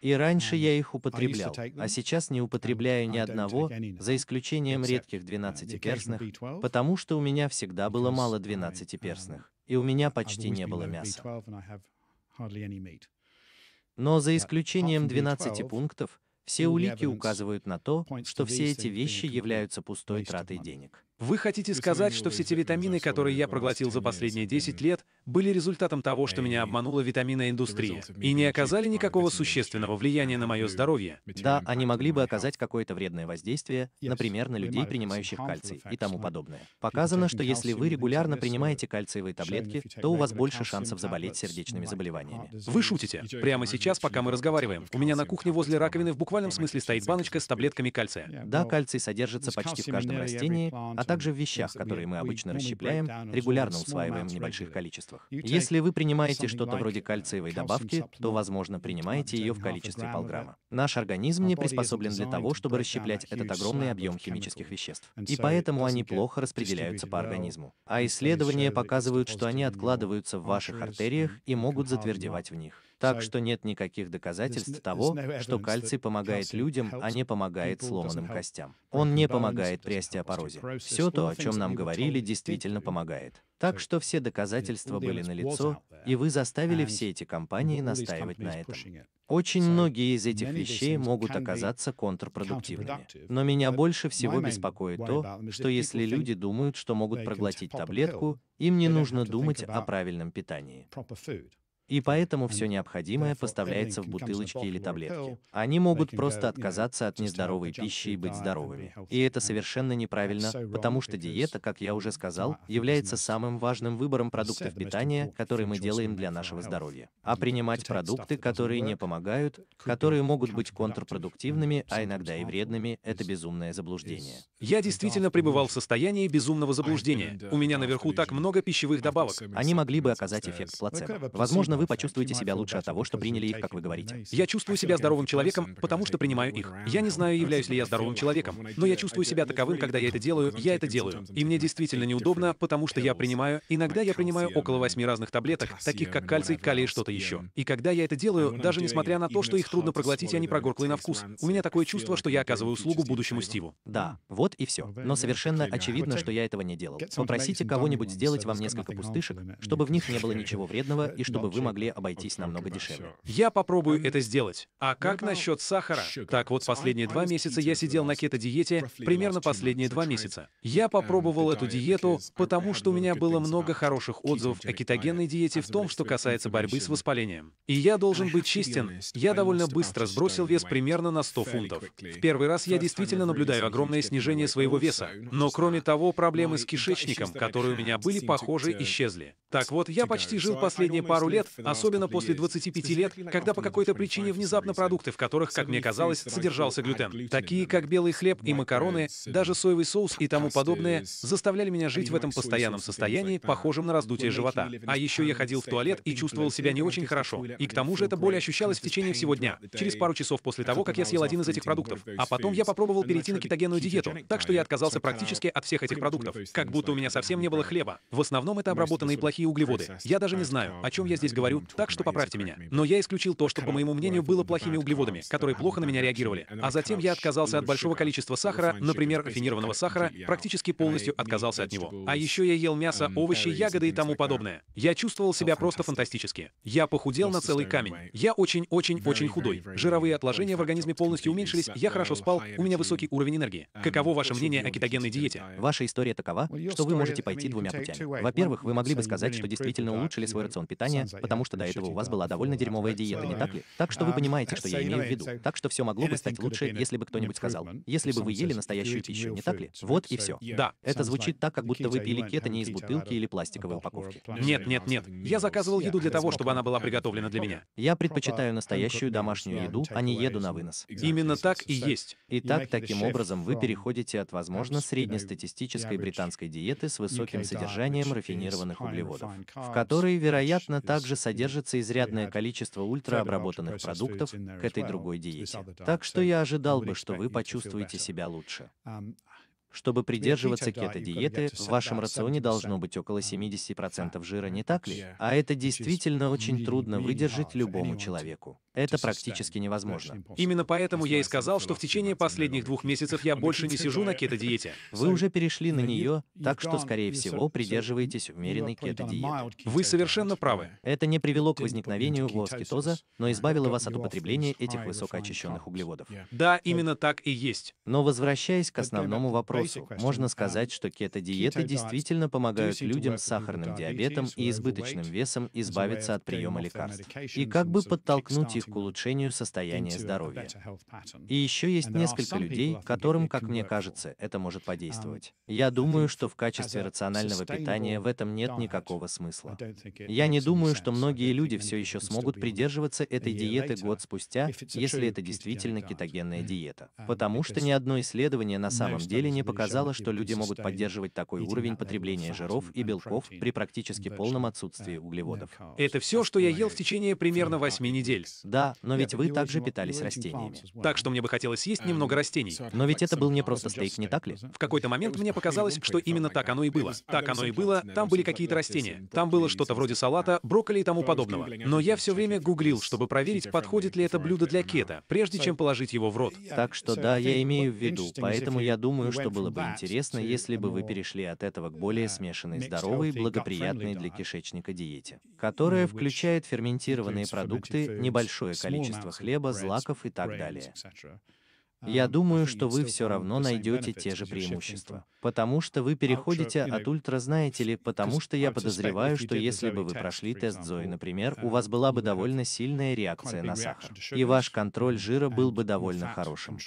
И раньше я их употреблял, а сейчас не употребляю ни одного, за исключением редких 12-перстных, потому что у меня всегда было мало 12-перстных, uh, и у меня почти не было мяса. Но за исключением 12 пунктов, все улики указывают на то, что все эти вещи являются пустой тратой денег. Вы хотите сказать, что все те витамины, которые я проглотил за последние 10 лет, были результатом того, что меня обманула витаминная индустрия, и не оказали никакого существенного влияния на мое здоровье? Да, они могли бы оказать какое-то вредное воздействие, например, на людей, принимающих кальций и тому подобное. Показано, что если вы регулярно принимаете кальциевые таблетки, то у вас больше шансов заболеть сердечными заболеваниями. А, вы шутите. Прямо сейчас, пока мы разговариваем, у меня на кухне возле раковины в буквальном а смысле стоит баночка с таблетками кальция. Да, кальций содержится почти в каждом растении, а также также в вещах, которые мы обычно расщепляем, ну, регулярно усваиваем в небольших количествах. Если вы принимаете что-то вроде кальциевой добавки, то, возможно, принимаете ее в количестве полграмма. Наш организм а не приспособлен для того, чтобы расщеплять а этот огромный объем химических веществ. И поэтому они плохо распределяются по организму. А исследования показывают, что они откладываются в ваших артериях и могут затвердевать в них. Так что нет никаких доказательств того, что кальций помогает людям, а не помогает сломанным костям. Он не помогает при остеопорозе. Все то, о чем нам говорили, действительно помогает. Так что все доказательства были налицо, и вы заставили все эти компании настаивать на этом. Очень многие из этих вещей могут оказаться контрпродуктивными. Но меня больше всего беспокоит то, что если люди думают, что могут проглотить таблетку, им не нужно думать о правильном питании. И поэтому все необходимое поставляется в бутылочки или таблетки. Они могут просто отказаться от нездоровой пищи и быть здоровыми. И это совершенно неправильно, потому что диета, как я уже сказал, является самым важным выбором продуктов питания, которые мы делаем для нашего здоровья. А принимать продукты, которые не помогают, которые могут быть контрпродуктивными, а иногда и вредными, это безумное заблуждение. Я действительно пребывал в состоянии безумного заблуждения. Uh, У меня наверху так много пищевых добавок. Они могли бы оказать эффект плацебо. Возможно, Возможно, вы почувствуете себя лучше от того, что приняли их, как вы говорите. Я чувствую себя здоровым человеком, потому что принимаю их. Я не знаю, являюсь ли я здоровым человеком, но я чувствую себя таковым, когда я это делаю, я это делаю. И мне действительно неудобно, потому что я принимаю, иногда я принимаю около восьми разных таблеток, таких как кальций, калий и что-то еще. И когда я это делаю, даже несмотря на то, что их трудно проглотить, они прогорклые на вкус, у меня такое чувство, что я оказываю услугу будущему Стиву. Да, вот и все. Но совершенно очевидно, что я этого не делал. Попросите кого-нибудь сделать вам несколько пустышек, чтобы в них не было ничего вредного и чтобы вы могли обойтись намного дешевле. Я попробую эм, это сделать. А как насчет сахара? Так вот, последние два месяца я сидел на кето-диете, примерно последние два месяца. Я попробовал эту диету, потому что у меня было много хороших отзывов о кетогенной диете в том, что касается борьбы с воспалением. И я должен *laughs* быть честен, я довольно быстро сбросил вес примерно на 100 фунтов. В первый раз я действительно наблюдаю огромное снижение своего веса, но кроме того, проблемы с кишечником, которые у меня были, похоже, uh, исчезли. Так вот, я почти жил последние пару лет, Особенно после 25 лет, когда по какой-то причине внезапно продукты, в которых, как мне казалось, содержался глютен, такие как белый хлеб и макароны, даже соевый соус и тому подобное, заставляли меня жить в этом постоянном состоянии, похожем на раздутие живота. А еще я ходил в туалет и чувствовал себя не очень хорошо. И к тому же эта боль ощущалась в течение всего дня, через пару часов после того, как я съел один из этих продуктов. А потом я попробовал перейти на кетогенную диету, так что я отказался практически от всех этих продуктов, как будто у меня совсем не было хлеба. В основном это обработанные плохие углеводы. Я даже не знаю, о чем я здесь говорю говорю, так что поправьте меня. Но я исключил то, что, по моему мнению, было плохими углеводами, которые плохо на меня реагировали. А затем я отказался от большого количества сахара, например, рафинированного сахара, практически полностью отказался от него. А еще я ел мясо, овощи, ягоды и тому подобное. Я чувствовал себя просто фантастически. Я похудел на целый камень. Я очень-очень-очень худой. Жировые отложения в организме полностью уменьшились, я хорошо спал, у меня высокий уровень энергии. Каково ваше мнение о кетогенной диете? Ваша история такова, что вы можете пойти двумя путями. Во-первых, вы могли бы сказать, что действительно улучшили свой рацион питания, потому Потому что до этого у вас была довольно дерьмовая диета, не так ли? Так что вы понимаете, что я имею в виду. Так что все могло бы стать лучше, если бы кто-нибудь сказал, если бы вы ели настоящую пищу, не так ли? Вот и все. Да. Это звучит так, как будто вы пили кето а не из бутылки или пластиковой упаковки. Нет, нет, нет. Я заказывал еду для того, чтобы она была приготовлена для меня. Я предпочитаю настоящую домашнюю еду, а не еду на вынос. Именно так и есть. Итак, таким образом вы переходите от, возможно, среднестатистической британской диеты с высоким содержанием рафинированных углеводов, в которой, вероятно, также содержится изрядное количество ультраобработанных продуктов к этой другой диете. Так что я ожидал бы, что вы почувствуете себя лучше. Чтобы придерживаться кето-диеты, в вашем рационе должно быть около 70% жира, не так ли? А это действительно очень трудно выдержать любому человеку. Это практически невозможно. Именно поэтому я и сказал, что в течение последних двух месяцев я больше не сижу на кето-диете. Вы уже перешли на нее, так что, скорее всего, придерживаетесь умеренной кето-диеты. Вы совершенно правы. Это не привело к возникновению лоскетоза, но избавило вас от употребления этих а, высокоочищенных углеводов. Да, именно так и есть. Но возвращаясь к основному вопросу, вопросу, можно сказать, что кето-диеты действительно помогают людям с сахарным диабетом и избыточным весом избавиться от приема лекарств и как бы подтолкнуть их к улучшению состояния здоровья. И еще есть несколько людей, которым, как мне кажется, это может um, подействовать. Я думаю, что в качестве рационального питания в этом нет никакого смысла. Я не думаю, что многие люди все еще смогут придерживаться этой диеты год спустя, если это действительно кетогенная диета, um, потому что ни одно исследование на самом деле не показало, показало, что люди могут поддерживать такой уровень потребления жиров и белков при практически полном отсутствии углеводов. Это все, что я ел в течение примерно 8 недель. Да, но ведь вы также питались растениями. Так что мне бы хотелось есть немного растений. Но ведь это был не просто стейк, не так ли? В какой-то момент мне показалось, что именно так оно и было. Так оно и было, там были какие-то растения. Там было что-то вроде салата, брокколи и тому подобного. Но я все время гуглил, чтобы проверить, подходит ли это блюдо для кето, прежде чем положить его в рот. Так что да, я имею в виду. Поэтому я думаю, что было было бы интересно, если бы вы перешли от этого к более смешанной, здоровой, благоприятной для кишечника диете, которая включает ферментированные продукты, небольшое количество хлеба, злаков и так далее. Я думаю, что вы все равно найдете те же преимущества. Потому что вы переходите от ультра, знаете ли, потому что я подозреваю, что если бы вы прошли тест Зои, например, у вас была бы довольно сильная реакция на сахар. И ваш контроль жира был бы довольно хорошим.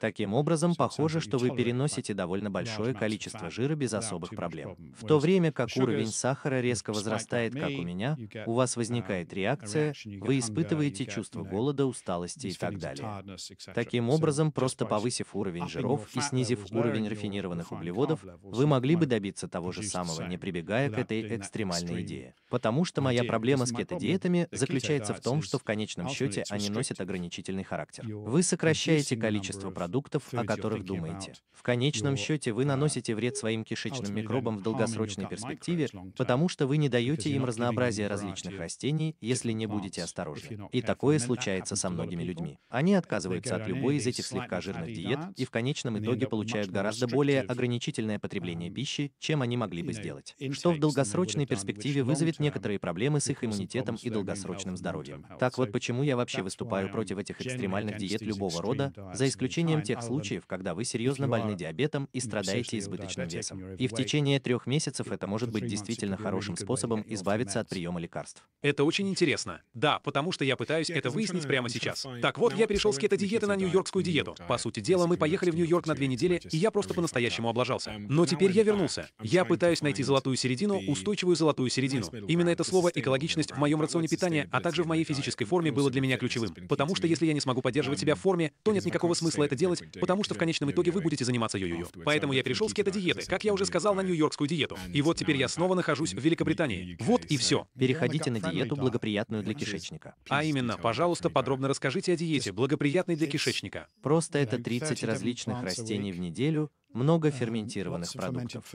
Таким образом, похоже, что вы переносите довольно большое количество жира без особых проблем. В то время как уровень сахара резко возрастает, как у меня, у вас uh, возникает реакция, вы испытываете чувство голода, усталости и так далее. Таким Таким образом, просто повысив уровень жиров ну, и снизив уровень рафинированных углеводов, вы могли бы добиться того же самого, не прибегая к этой экстремальной идее. Потому что моя проблема с кето-диетами заключается в том, что в конечном счете они носят ограничительный характер. Вы сокращаете количество продуктов, о которых думаете. В конечном счете вы наносите вред своим кишечным микробам в долгосрочной перспективе, потому что вы не даете им разнообразие различных растений, если не будете осторожны. И такое случается со многими людьми. Они отказываются от любой из этих слегка жирных диет и в конечном итоге получают гораздо более ограничительное потребление пищи, чем они могли бы сделать, что в долгосрочной перспективе вызовет некоторые проблемы с их иммунитетом и долгосрочным здоровьем. Так вот почему я вообще выступаю против этих экстремальных диет любого рода, за исключением тех случаев, когда вы серьезно больны диабетом и страдаете избыточным весом. И в течение трех месяцев это может быть действительно хорошим способом избавиться от приема лекарств. Это очень интересно. Да, потому что я пытаюсь это выяснить прямо сейчас. Так вот, я перешел с кето-диеты на Нью-Йорк нью-йоркскую диету. По сути дела, мы поехали в Нью-Йорк на две недели, и я просто по-настоящему облажался. Эм, Но теперь я вернулся. Эм, я пытаюсь найти золотую середину, устойчивую золотую середину. Именно это слово «экологичность» в моем рационе питания, а также в моей физической форме было для меня ключевым. Потому что если я не смогу поддерживать себя в форме, то нет никакого смысла это делать, потому что в конечном итоге вы будете заниматься йо-йо. Поэтому я перешел с кето-диеты, как я уже сказал, на нью-йоркскую диету. А и вот теперь я снова нахожусь в Великобритании. Вот и все. Переходите на диету, благоприятную для кишечника. А именно, пожалуйста, подробно расскажите о диете, благоприятной для кишечника источника. Просто это 30 различных растений в неделю, много uh, ферментированных продуктов.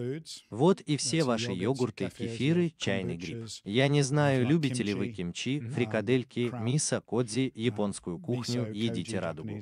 Вот и все ваши йогурты, кефиры, чайный гриб. Я не знаю, любите ли вы кимчи, uh, фрикадельки, мисо, кодзи, uh, японскую кухню, едите радугу.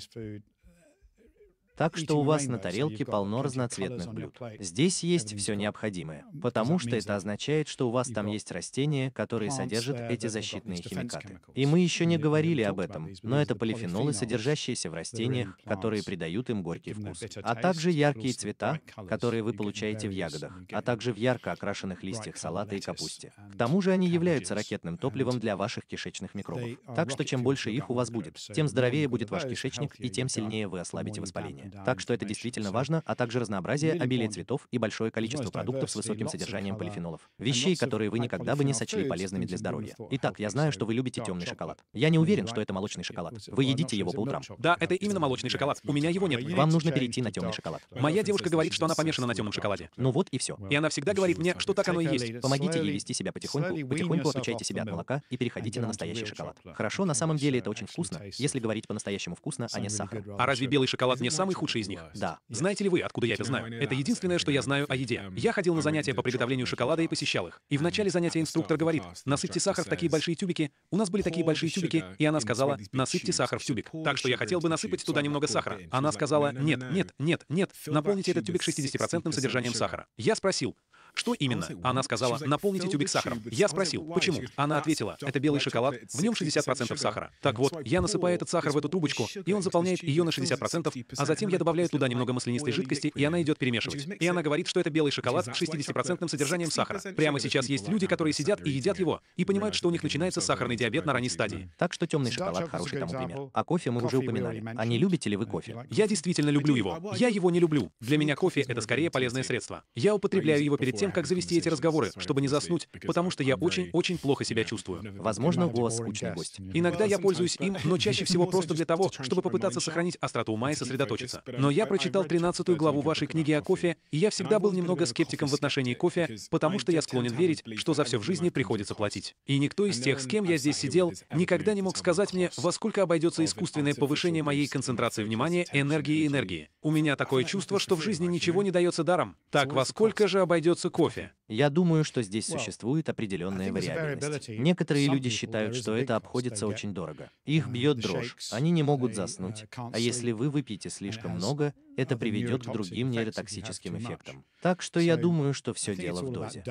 Так что у вас на тарелке полно разноцветных блюд. Здесь есть все необходимое, потому что это означает, что у вас там есть растения, которые содержат эти защитные химикаты. И мы еще не говорили об этом, но это полифенолы, содержащиеся в растениях, которые придают им горький вкус. А также яркие цвета, которые вы получаете в ягодах, а также в ярко окрашенных листьях салата и капусте. К тому же они являются ракетным топливом для ваших кишечных микробов. Так что чем больше их у вас будет, тем здоровее будет ваш кишечник и тем сильнее вы ослабите воспаление. Так что это действительно важно, а также разнообразие, обилие цветов и большое количество продуктов с высоким содержанием полифенолов. Вещей, которые вы никогда бы не сочли полезными для здоровья. Итак, я знаю, что вы любите темный шоколад. Я не уверен, что это молочный шоколад. Вы едите его по утрам. Да, это именно молочный шоколад. У меня его нет. Вам нужно перейти на темный шоколад. Моя девушка говорит, что она помешана на темном шоколаде. Ну вот и все. И она всегда говорит мне, что так оно и есть. Помогите ей вести себя потихоньку, потихоньку отучайте себя от молока и переходите на настоящий шоколад. Хорошо, на самом деле это очень вкусно, если говорить по-настоящему вкусно, а не сахар. А разве белый шоколад не самый худший из них. Да. Знаете ли вы, откуда я это знаю? Это единственное, что я знаю о еде. Я ходил на занятия по приготовлению шоколада и посещал их. И в начале занятия а инструктор говорит, насыпьте сахар в такие большие тюбики. У нас были такие большие тюбики, и она сказала, насыпьте сахар в тюбик. Так что я хотел бы насыпать туда немного сахара. Она сказала, нет, нет, нет, нет, наполните этот тюбик 60% содержанием сахара. Я спросил, что именно? Она сказала, наполните тюбик сахаром. Я спросил, почему? Она ответила, это белый шоколад, в нем 60% сахара. Так вот, я насыпаю этот сахар в эту трубочку, и он заполняет ее на 60%, а затем я добавляю туда немного маслянистой жидкости, и она идет перемешивать. И она говорит, что это белый шоколад с 60% содержанием сахара. Прямо сейчас есть люди, которые сидят и едят его, и понимают, что у них начинается сахарный диабет на ранней стадии. Так что темный шоколад хороший тому пример. А кофе мы уже упоминали. А не любите ли вы кофе? Я действительно люблю его. Я его не люблю. Для меня кофе — это скорее полезное средство. Я употребляю его перед тем, как завести эти разговоры, чтобы не заснуть, потому что я очень-очень плохо себя чувствую. Возможно, у вас скучный гость. Иногда я пользуюсь им, но чаще всего просто для того, чтобы попытаться сохранить остроту ума и сосредоточиться. Но я прочитал 13 главу вашей книги о кофе, и я всегда был немного скептиком в отношении кофе, потому что я склонен верить, что за все в жизни приходится платить. И никто из тех, с кем я здесь сидел, никогда не мог сказать мне, во сколько обойдется искусственное повышение моей концентрации внимания, энергии и энергии. У меня такое чувство, что в жизни ничего не дается даром. Так во сколько же обойдется только кофе. Я думаю, что здесь существует определенная вариабельность. Некоторые люди считают, что это обходится очень дорого. Их бьет дрожь, они не могут заснуть. А если вы выпьете слишком много, это приведет к другим нейротоксическим эффектам. Так что я думаю, что все дело в дозе.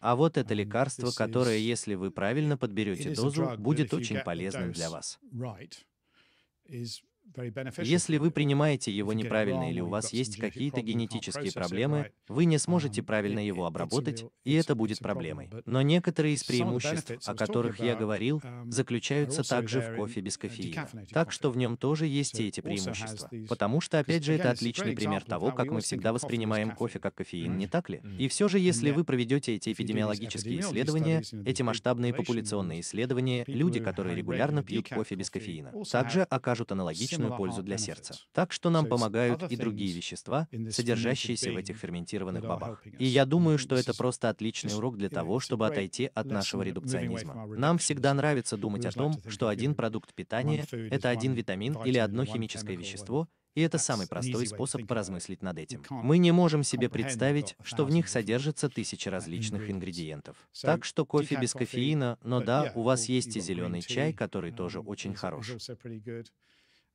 А вот это лекарство, которое, если вы правильно подберете дозу, будет очень полезным для вас. Если вы принимаете его неправильно или у вас есть какие-то генетические проблемы, вы не сможете um, правильно его обработать, и это будет проблемой. Но некоторые из преимуществ, о которых я говорил, um, заключаются также в кофе без uh, кофеина. Так что в нем тоже есть и эти преимущества. Потому что, опять же, это отличный пример того, как мы всегда воспринимаем кофе как кофеин, mm-hmm. не так ли? Mm-hmm. И все же, если вы проведете эти эпидемиологические исследования, эти масштабные популяционные исследования, люди, которые регулярно пьют кофе без кофеина, также окажут аналогичную полезную пользу для сердца. Так что нам помогают и другие вещества, содержащиеся в этих ферментированных бобах. И я думаю, что это просто отличный урок для того, чтобы отойти от нашего редукционизма. Нам всегда нравится думать о том, что один продукт питания — это один витамин или одно химическое вещество, и это самый простой способ поразмыслить над этим. Мы не можем себе представить, что в них содержится тысячи различных ингредиентов. Так что кофе без кофеина, но да, у вас есть и зеленый чай, который тоже um, очень хорош.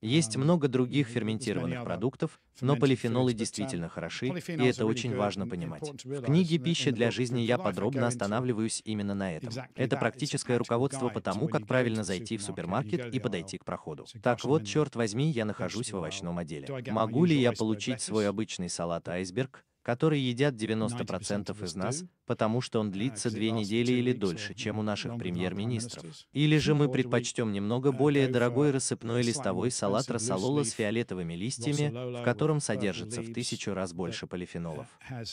Есть много других ферментированных продуктов, но полифенолы действительно хороши, и это очень важно понимать. В книге «Пища для жизни» я подробно останавливаюсь именно на этом. Это практическое руководство по тому, как правильно зайти в супермаркет и подойти к проходу. Так вот, черт возьми, я нахожусь в овощном отделе. Могу ли я получить свой обычный салат айсберг, который едят 90% ну, а из нас, потому что он длится две недели или дольше, чем у ну, наших премьер-министров. Или же мы предпочтем немного более дорогой рассыпной листовой салат рассолола с фиолетовыми листьями, в котором содержится в тысячу раз э, больше полифенолов. Э,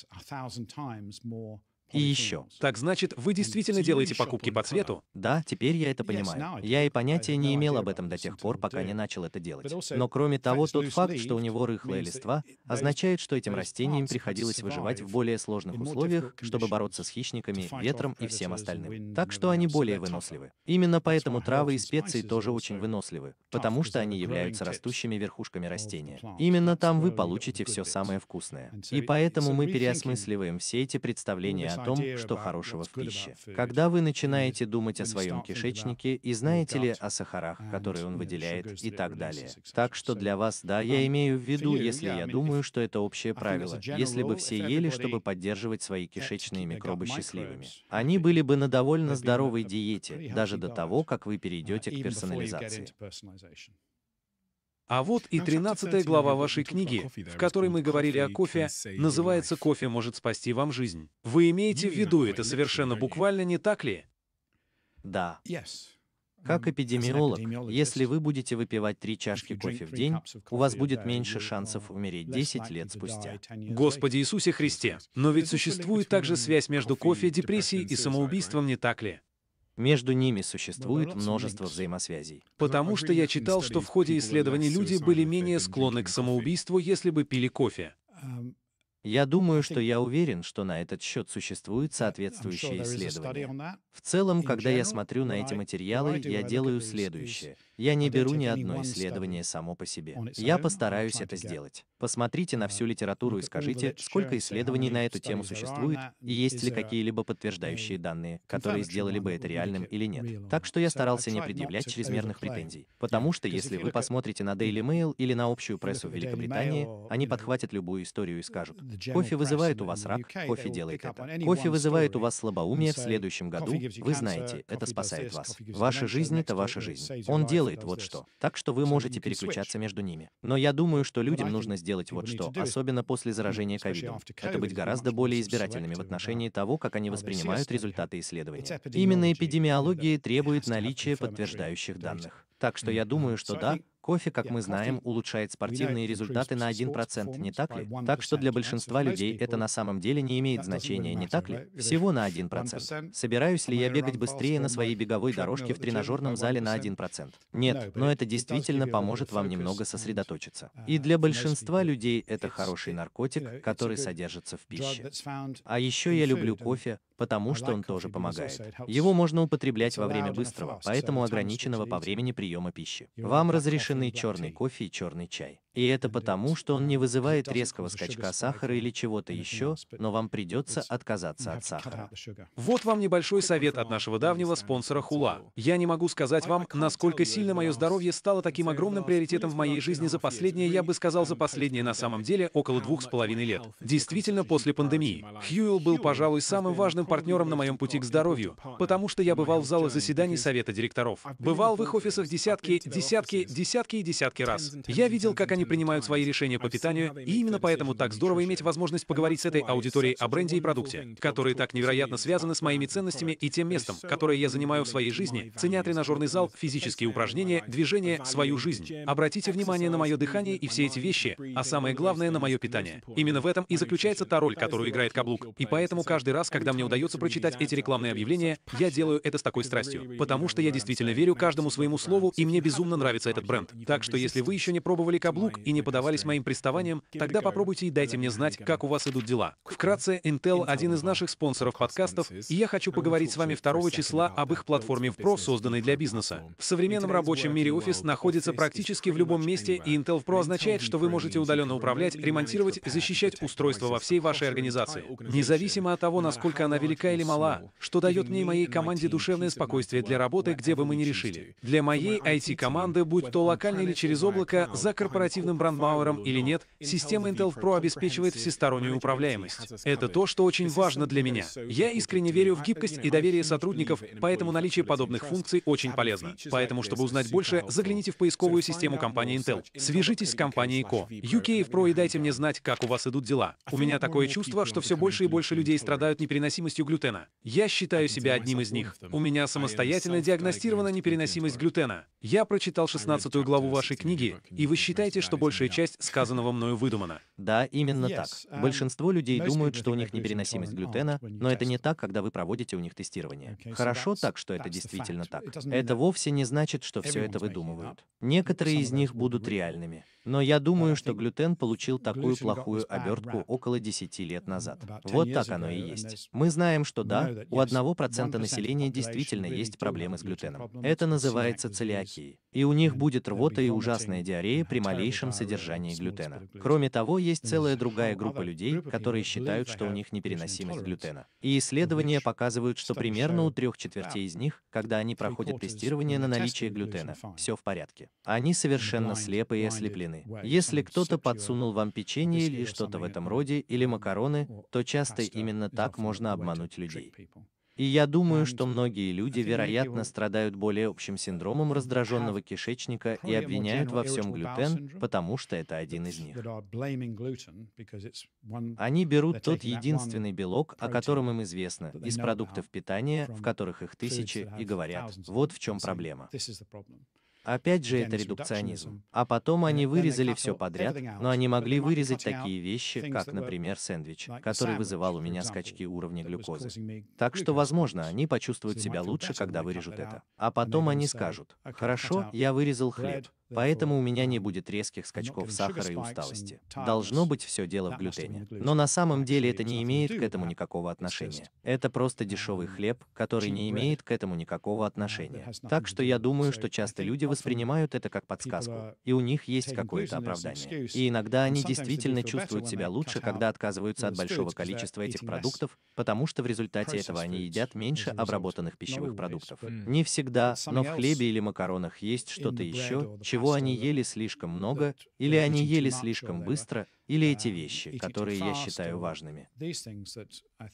и еще. Так значит, вы действительно делаете покупки по цвету? Да, теперь я это понимаю. Я и понятия не имел об этом до тех пор, пока не начал это делать. Но кроме того, тот факт, что у него рыхлые листва, означает, что этим растениям приходилось выживать в более сложных условиях, чтобы бороться с хищниками, ветром и всем остальным. Так что они более выносливы. Именно поэтому травы и специи тоже очень выносливы, потому что они являются растущими верхушками растения. Именно там вы получите все самое вкусное. И поэтому мы переосмысливаем все эти представления о том, что хорошего в пище. Когда вы начинаете думать о своем кишечнике и знаете ли о сахарах, которые он выделяет и так далее. Так что для вас, да, я имею в виду, если я думаю, что это общее правило. Если бы все ели, чтобы поддерживать свои кишечные микробы счастливыми, они были бы на довольно здоровой диете, даже до того, как вы перейдете к персонализации. А вот и 13 глава вашей книги, в которой мы говорили о кофе, называется «Кофе может спасти вам жизнь». Вы имеете в виду это совершенно буквально, не так ли? Да. Как эпидемиолог, если вы будете выпивать три чашки кофе в день, у вас будет меньше шансов умереть 10 лет спустя. Господи Иисусе Христе, но ведь существует также связь между кофе, депрессией и самоубийством, не так ли? Между ними существует множество взаимосвязей. Потому а что я читал, что в ходе типа, исследований люди были менее склонны к самоубийству, если бы пили кофе. А, я думаю, ну, что я уверен, что на этот счет существуют соответствующие исследования. В целом, когда я смотрю на эти материалы, я делаю следующее. Я не беру ни одно исследование само по себе. Я постараюсь это сделать. Посмотрите на uh, всю литературу и скажите, сколько исследований на эту тему существует, и есть ли какие-либо подтверждающие данные, которые сделали бы это реальным или нет. Так что я старался не предъявлять чрезмерных претензий. Потому что если вы посмотрите на Daily Mail или на общую прессу в Великобритании, они подхватят любую историю и скажут, кофе вызывает у вас рак, кофе делает это. Кофе вызывает у вас слабоумие в следующем году, вы знаете, это спасает вас. Ваша жизнь — это ваша жизнь. Он делает делает вот что. Так что вы можете переключаться между ними. Но я думаю, что людям нужно сделать вот что, особенно после заражения ковидом. Это быть гораздо более избирательными в э, отношении того, как они воспринимают результаты исследований. Именно эпидемиология требует наличия подтверждающих данных. Так что я думаю, что да, кофе, как мы знаем, улучшает спортивные результаты на 1%, не так ли? Так что для большинства людей это на самом деле не имеет значения, не так ли? Всего на 1%. Собираюсь ли я бегать быстрее на своей беговой дорожке в тренажерном зале на 1%? Нет, но это действительно поможет вам немного сосредоточиться. Uh, И для большинства людей это хороший наркотик, который содержится в пище. А еще я люблю кофе, потому что он тоже помогает. Его можно употреблять во время быстрого, поэтому ограниченного по времени приема пищи. Вам разрешены черный кофе и черный чай. И это потому, что он не вызывает резкого скачка сахара или чего-то еще, но вам придется отказаться от сахара. Вот вам небольшой совет от нашего давнего спонсора Хула. Я не могу сказать вам, насколько сильно мое здоровье стало таким огромным приоритетом в моей жизни за последние, я бы сказал, за последние на самом деле около двух с половиной лет. Действительно, после пандемии. Хьюэлл был, пожалуй, самым важным важным партнером на моем пути к здоровью, потому что я бывал в залах заседаний Совета директоров. Бывал в их офисах десятки, десятки, десятки и десятки раз. Я видел, как они принимают свои решения по питанию, и именно поэтому так здорово иметь возможность поговорить с этой аудиторией о бренде и продукте, которые так невероятно связаны с моими ценностями и тем местом, которое я занимаю в своей жизни, ценя тренажерный зал, физические упражнения, движение, свою жизнь. Обратите внимание на мое дыхание и все эти вещи, а самое главное — на мое питание. Именно в этом и заключается та роль, которую играет каблук. И поэтому каждый раз, когда мне удается удается прочитать эти рекламные объявления, я делаю это с такой страстью, потому что я действительно верю каждому своему слову, и мне безумно нравится этот бренд. Так что если вы еще не пробовали каблук и не подавались моим приставаниям, тогда попробуйте и дайте мне знать, как у вас идут дела. Вкратце, Intel — один из наших спонсоров подкастов, и я хочу поговорить с вами 2 числа об их платформе Pro, созданной для бизнеса. В современном рабочем мире офис находится практически в любом месте, и Intel Pro означает, что вы можете удаленно управлять, ремонтировать, защищать устройства во всей вашей организации. Независимо от того, насколько она велика или мала, что дает мне и моей команде душевное спокойствие для работы, где бы мы ни решили. Для моей IT-команды, будь то локально или через облако, а, за корпоративным брандмауэром или нет, система Intel Pro обеспечивает всестороннюю управляемость. А это то, что очень важно для меня. Я искренне верю в а гибкость и доверие сотрудников, поэтому наличие подобных функций очень полезно. Поэтому, чтобы узнать больше, загляните в поисковую систему компании Intel. Свяжитесь с компанией Co. UK Pro и дайте мне знать, как у вас идут дела. У меня такое чувство, что все больше и больше людей страдают непереносимостью непереносимостью глютена. Я считаю себя одним из них. У меня самостоятельно диагностирована непереносимость глютена. Я прочитал 16 главу вашей книги, и вы считаете, что большая часть сказанного мною выдумана. *laughs* Да, именно так. Um, Большинство людей думают, что у них непереносимость глютена, но это не так, когда вы проводите у них тестирование. Хорошо так, что это действительно так. Это вовсе не значит, что все это выдумывают. Некоторые из них будут реальными. Но я думаю, что глютен получил такую плохую обертку около 10 лет назад. Вот так оно и есть. Мы знаем, знаем, что да, у 1% населения действительно есть проблемы с глютеном. Это называется целиакией. И у них будет рвота и ужасная диарея *laughs* при малейшем содержании глютена. Кроме того, есть целая другая группа людей, которые считают, что у них непереносимость глютена. И исследования показывают, что примерно у трех четвертей из них, когда они проходят тестирование на наличие глютена, все в порядке. Они совершенно слепы и ослеплены. Если кто-то подсунул вам печенье или что-то в этом роде, или um, макароны, то часто именно так можно обмануть обмануть людей. И я думаю, что многие люди, вероятно, страдают более общим синдромом раздраженного кишечника и обвиняют во всем глютен, потому что это один из них. Они берут тот единственный белок, о котором им известно, из продуктов питания, в которых их тысячи, и говорят, вот в чем проблема. Опять же, это редукционизм. А потом они вырезали все подряд, но они могли вырезать такие вещи, как, например, сэндвич, который вызывал у меня скачки уровня глюкозы. Так что, возможно, они почувствуют себя лучше, когда вырежут это. А потом они скажут, хорошо, я вырезал хлеб, Поэтому у меня не um, будет резких скачков сахара и усталости. Должно быть все дело в глютене. Но на самом деле это не um, имеет к этому никакого отношения. Это просто дешевый хлеб, который не имеет к этому никакого отношения. Так что я думаю, что часто люди воспринимают это как подсказку, и у них есть какое-то оправдание. И иногда они действительно чувствуют себя лучше, когда отказываются от большого количества этих продуктов, потому что в результате этого они едят меньше обработанных пищевых продуктов. Не всегда, но в хлебе или макаронах есть что-то еще, чего чего они ели слишком много, или они ели слишком быстро, или эти вещи, которые я считаю важными.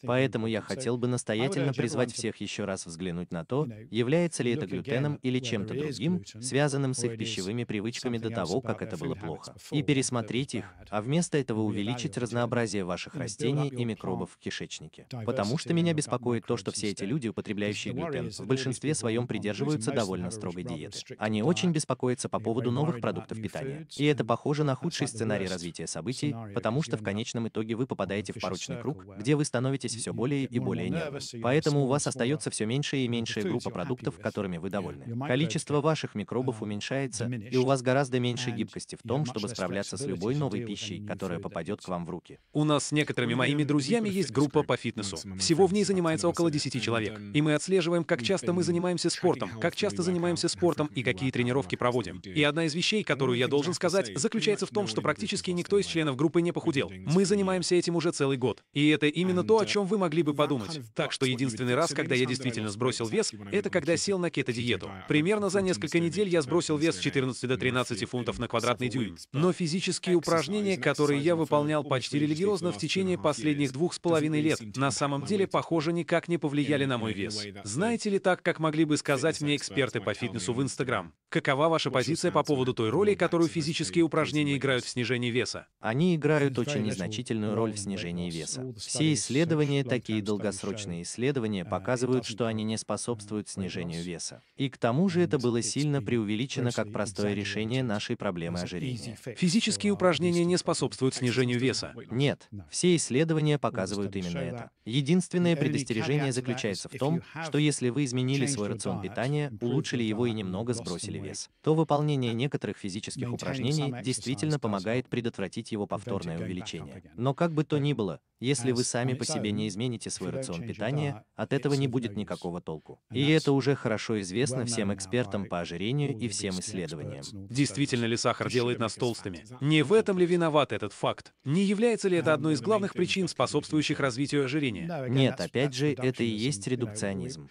Поэтому я хотел бы настоятельно призвать всех еще раз взглянуть на то, является ли это глютеном или чем-то другим, связанным с их пищевыми привычками до того, как это было плохо, и пересмотреть их, а вместо этого увеличить разнообразие ваших растений и микробов в кишечнике. Потому что меня беспокоит то, что все эти люди, употребляющие глютен, в большинстве своем придерживаются довольно строгой диеты. Они очень беспокоятся по поводу новых продуктов питания. И это похоже на худший сценарий развития событий, потому что в конечном итоге вы попадаете в порочный круг, где вы становитесь становитесь все более и более нервным. Поэтому у вас остается все меньше и меньшая группа продуктов, которыми вы довольны. Количество ваших микробов уменьшается, и у вас гораздо меньше гибкости в том, чтобы справляться с любой новой пищей, которая попадет к вам в руки. У нас с некоторыми моими друзьями есть группа по фитнесу. Всего в ней занимается около 10 человек. И мы отслеживаем, как часто мы занимаемся спортом, как часто занимаемся спортом и какие тренировки проводим. И одна из вещей, которую я должен сказать, заключается в том, что практически никто из членов группы не похудел. Мы занимаемся этим уже целый год. И это именно то, о чем вы могли бы подумать. Так что единственный раз, когда я действительно сбросил вес, это когда сел на кето-диету. Примерно за несколько недель я сбросил вес с 14 до 13 фунтов на квадратный дюйм. Но физические упражнения, которые я выполнял почти религиозно в течение последних двух с половиной лет, на самом деле, похоже, никак не повлияли на мой вес. Знаете ли так, как могли бы сказать мне эксперты по фитнесу в Инстаграм? Какова ваша позиция по поводу той роли, которую физические упражнения играют в снижении веса? Они играют очень незначительную роль в снижении веса. Все исследования исследования, такие долгосрочные исследования показывают, что они не способствуют снижению веса. И к тому же это было сильно преувеличено как простое решение нашей проблемы ожирения. Физические упражнения не способствуют снижению веса. Нет, все исследования показывают именно это. Единственное предостережение заключается в том, что если вы изменили свой рацион питания, улучшили его и немного сбросили вес, то выполнение некоторых физических упражнений действительно помогает предотвратить его повторное увеличение. Но как бы то ни было, если вы сами по себе себе не измените свой рацион питания, от этого не будет никакого толку. И это уже хорошо известно всем экспертам по ожирению и всем исследованиям. Действительно ли сахар делает нас толстыми? Не в этом ли виноват этот факт? Не является ли это одной из главных причин, способствующих развитию ожирения? Нет, опять же, это и есть редукционизм.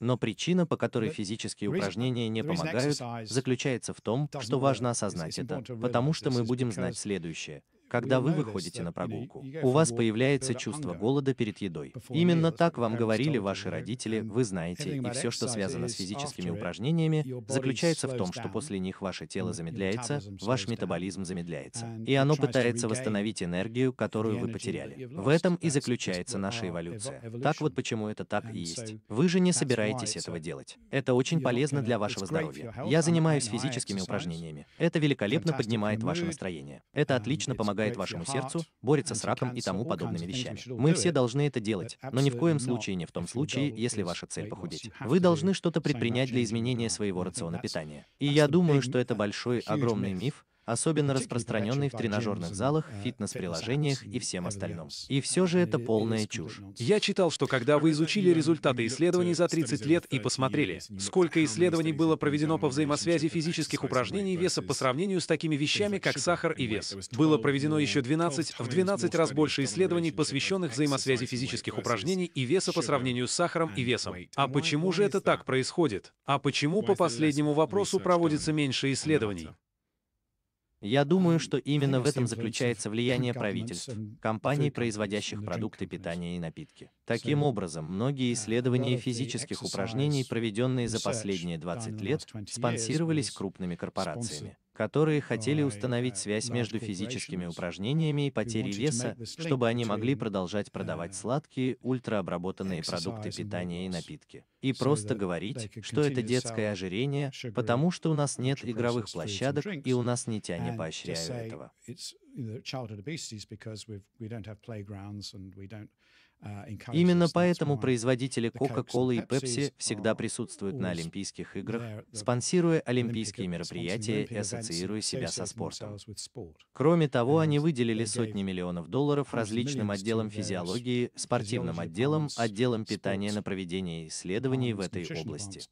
Но причина, по которой физические упражнения не помогают, заключается в том, что важно осознать это, потому что мы будем знать следующее. Когда вы выходите на прогулку, у вас появляется чувство голода перед едой. Именно так вам говорили ваши родители, вы знаете, и все, что связано с физическими упражнениями, заключается в том, что после них ваше тело замедляется, ваш метаболизм замедляется, и оно пытается восстановить энергию, которую вы потеряли. В этом и заключается наша эволюция. Так вот почему это так и есть. Вы же не собираетесь этого делать. Это очень полезно для вашего здоровья. Я занимаюсь физическими упражнениями. Это великолепно поднимает ваше настроение. Это отлично помогает помогает вашему сердцу, борется с раком и тому подобными вещами. Мы все должны это делать, но ни в коем случае не в том случае, если ваша цель похудеть. Вы должны что-то предпринять для изменения своего рациона питания. И я думаю, что это большой, огромный миф, особенно распространенный в тренажерных залах, э, фитнес-приложениях и всем остальном. И все же это э, полная чушь. Я читал, что когда вы э, изучили результаты исследований за 30 лет и посмотрели, сколько исследований было проведено по взаимосвязи физических упражнений и веса по сравнению с такими вещами, как сахар и вес, было проведено еще 12, в 12 раз больше исследований, посвященных взаимосвязи физических упражнений и веса по сравнению с сахаром и весом. А почему же это так происходит? А почему по последнему вопросу проводится меньше исследований? Я думаю, что именно в этом заключается влияние правительств, компаний, производящих продукты питания и напитки. Таким образом, многие исследования физических упражнений, проведенные за последние 20 лет, спонсировались крупными корпорациями которые хотели установить связь между физическими упражнениями и потерей веса, чтобы они могли продолжать продавать сладкие, ультраобработанные продукты питания и напитки. И просто говорить, что это детское ожирение, потому что у нас нет игровых площадок и у нас не тяне поощряю этого. А, Именно поэтому производители Coca-Cola и Pepsi всегда присутствуют на Олимпийских играх, спонсируя олимпийские мероприятия и ассоциируя себя со спортом. Кроме того, они выделили сотни миллионов долларов различным отделам физиологии, спортивным отделам, отделам питания на проведение исследований в этой области.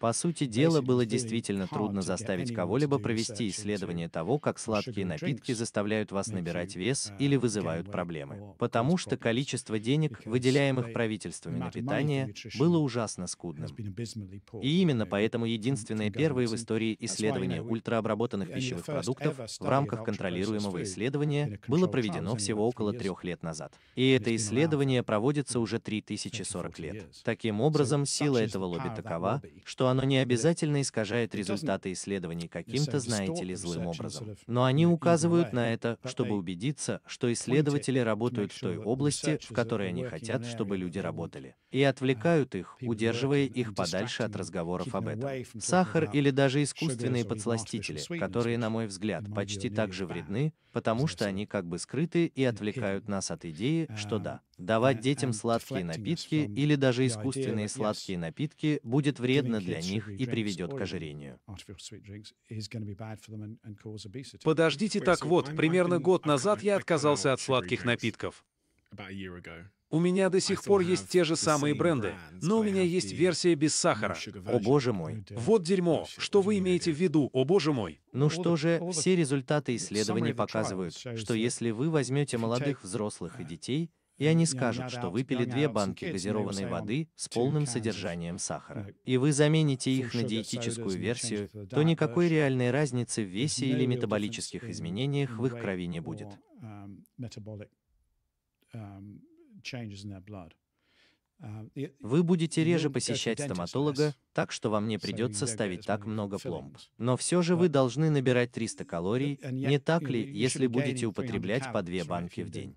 По сути дела, было действительно трудно заставить кого-либо провести исследование того, как сладкие напитки заставляют вас набирать вес uh, или вызывают проблемы потому что количество денег, выделяемых правительствами на питание, было ужасно скудным. И именно поэтому единственное первое в истории исследование ультраобработанных пищевых продуктов в рамках контролируемого исследования было проведено всего около трех лет назад. И это исследование проводится уже 3040 лет. Таким образом, сила этого лобби такова, что оно не обязательно искажает результаты исследований каким-то, знаете ли, злым образом. Но они указывают на это, чтобы убедиться, что исследователи работают в той области, в которой они хотят, чтобы люди работали, и отвлекают их, удерживая их подальше от разговоров об этом. Сахар или даже искусственные подсластители, которые, на мой взгляд, почти так же вредны, потому что они как бы скрыты и отвлекают нас от идеи, что да, uh, давать детям сладкие напитки или даже искусственные сладкие напитки будет вредно для них и приведет к ожирению. Подождите, так вот, примерно год назад я отказался от сладких напитков. У меня до сих пор есть те же самые бренды, но у меня есть версия без сахара. О боже мой. Вот дерьмо. Что вы имеете в виду, о боже мой? Ну что же, все результаты исследований показывают, что если вы возьмете молодых взрослых и детей, и они скажут, что выпили две банки газированной oh, воды с полным содержанием сахара, и вы замените их на диетическую версию, то никакой реальной разницы в весе или метаболических изменениях в их крови не будет. Um, Эм, э, вы будете реже посещать стоматолога, так что вам не придется ставить так много пломб. Но все же вы должны набирать 300 калорий, не так ли, если будете употреблять по две банки в день?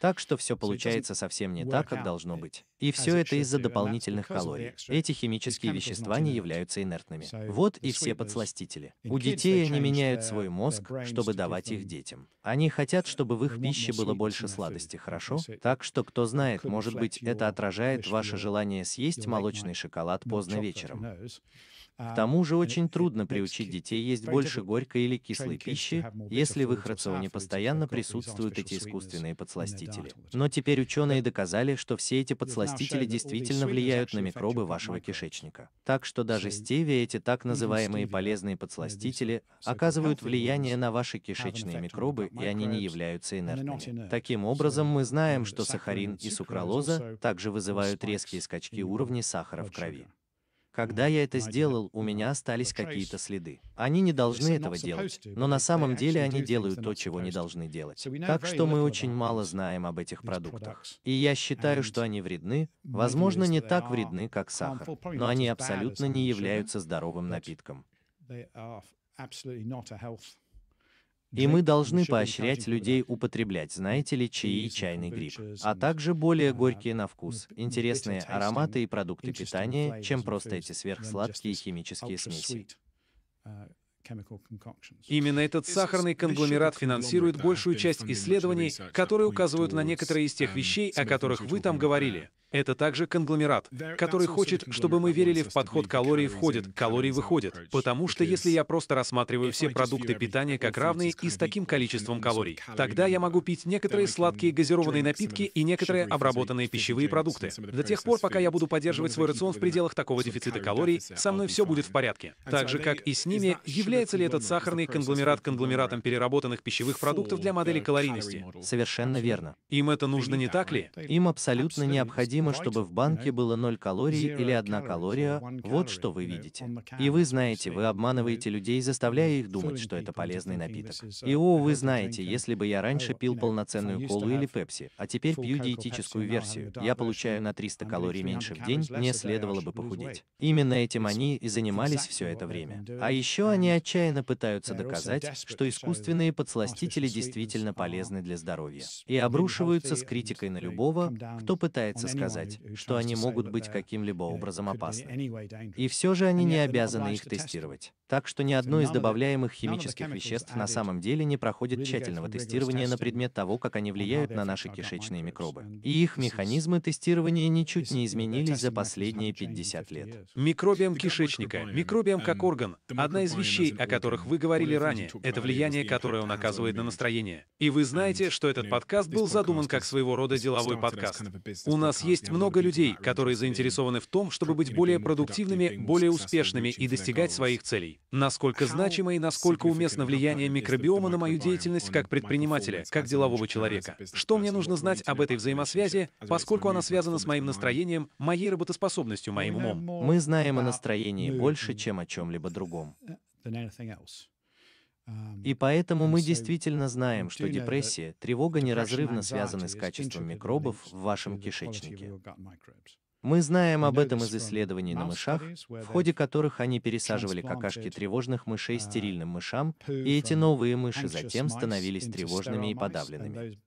Так что все получается совсем не так, как должно быть. И все это из-за дополнительных калорий. Эти химические вещества не являются инертными. Вот и все подсластители. У детей они меняют свой мозг, чтобы давать их детям. Они хотят, чтобы в их пище было больше сладости, хорошо? Так что, кто знает, может быть, это отражает ваше желание съесть молочный шоколад поздно вечером. А, К тому же э, очень э, трудно э, приучить детей есть больше горькой или кислой пищи, если в их рационе постоянно присутствуют эти искусственные подсластители. Но теперь ученые доказали, что все эти подсластители действительно влияют на микробы вашего кишечника. Так что даже стевия, эти так называемые полезные подсластители, оказывают влияние на ваши кишечные микробы, и они не являются инертными. Таким образом, мы знаем, что сахарин и сукралоза также вызывают резкие скачки уровней сахара в крови. Когда я это сделал, у меня остались какие-то следы. Они не должны этого делать, но на самом деле они делают то, чего не должны делать. Так что мы очень мало знаем об этих продуктах. И я считаю, что они вредны, возможно, не так вредны, как сахар, но они абсолютно не являются здоровым напитком. И мы должны поощрять людей употреблять, знаете ли, чаи и чайный гриб, а также более горькие на ну, вкус, ну, интересные ароматы и продукты питания, чем просто эти сверхсладкие химические смеси. Uh, Именно этот сахарный конгломерат финансирует большую часть исследований, которые указывают на некоторые из тех um, вещей, о которых вы там говорили. Uh, это также конгломерат, который хочет, чтобы мы верили в подход калории входит, калории выходит, потому что если я просто рассматриваю все продукты питания как равные и с таким количеством калорий, тогда я могу пить некоторые сладкие газированные напитки и некоторые обработанные пищевые продукты. До тех пор, пока я буду поддерживать свой рацион в пределах такого дефицита калорий, со мной все будет в порядке. Так же, как и с ними, является ли этот сахарный конгломерат конгломератом переработанных пищевых продуктов для модели калорийности? Совершенно верно. Им это нужно, не так ли? Им абсолютно необходимо необходимо, чтобы в банке было 0 калорий или 1 калория, вот что вы видите. И вы знаете, вы обманываете людей, заставляя их думать, что это полезный напиток. И о, вы знаете, если бы я раньше пил полноценную колу или пепси, а теперь пью диетическую версию, я получаю на 300 калорий меньше в день, мне следовало бы похудеть. Именно этим они и занимались все это время. А еще они отчаянно пытаются доказать, что искусственные подсластители действительно полезны для здоровья. И обрушиваются с критикой на любого, кто пытается сказать, сказать, что они могут быть каким-либо образом опасны. И все же они не обязаны их тестировать. Так что ни одно из добавляемых химических веществ на самом деле не проходит тщательного тестирования на предмет того, как они влияют на наши кишечные микробы. И их механизмы тестирования ничуть не изменились за последние 50 лет. Микробиом кишечника, микробиом как орган, одна из вещей, о которых вы говорили ранее, это влияние, которое он оказывает на настроение. И вы знаете, что этот подкаст был задуман как своего рода деловой подкаст. У нас есть есть много людей, которые заинтересованы в том, чтобы быть более продуктивными, более успешными и достигать своих целей. Насколько значимо и насколько уместно влияние микробиома на мою деятельность как предпринимателя, как делового человека? Что мне нужно знать об этой взаимосвязи, поскольку она связана с моим настроением, моей работоспособностью, моим умом? Мы знаем о настроении больше, чем о чем-либо другом. И поэтому мы действительно знаем, что э, депрессия, тревога неразрывно связаны с качеством микробов в вашем кишечнике. Мы знаем об этом из исследований на мышах, в ходе которых они пересаживали какашки тревожных мышей uh, стерильным мышам, и эти новые мыши затем становились тревожными и подавленными.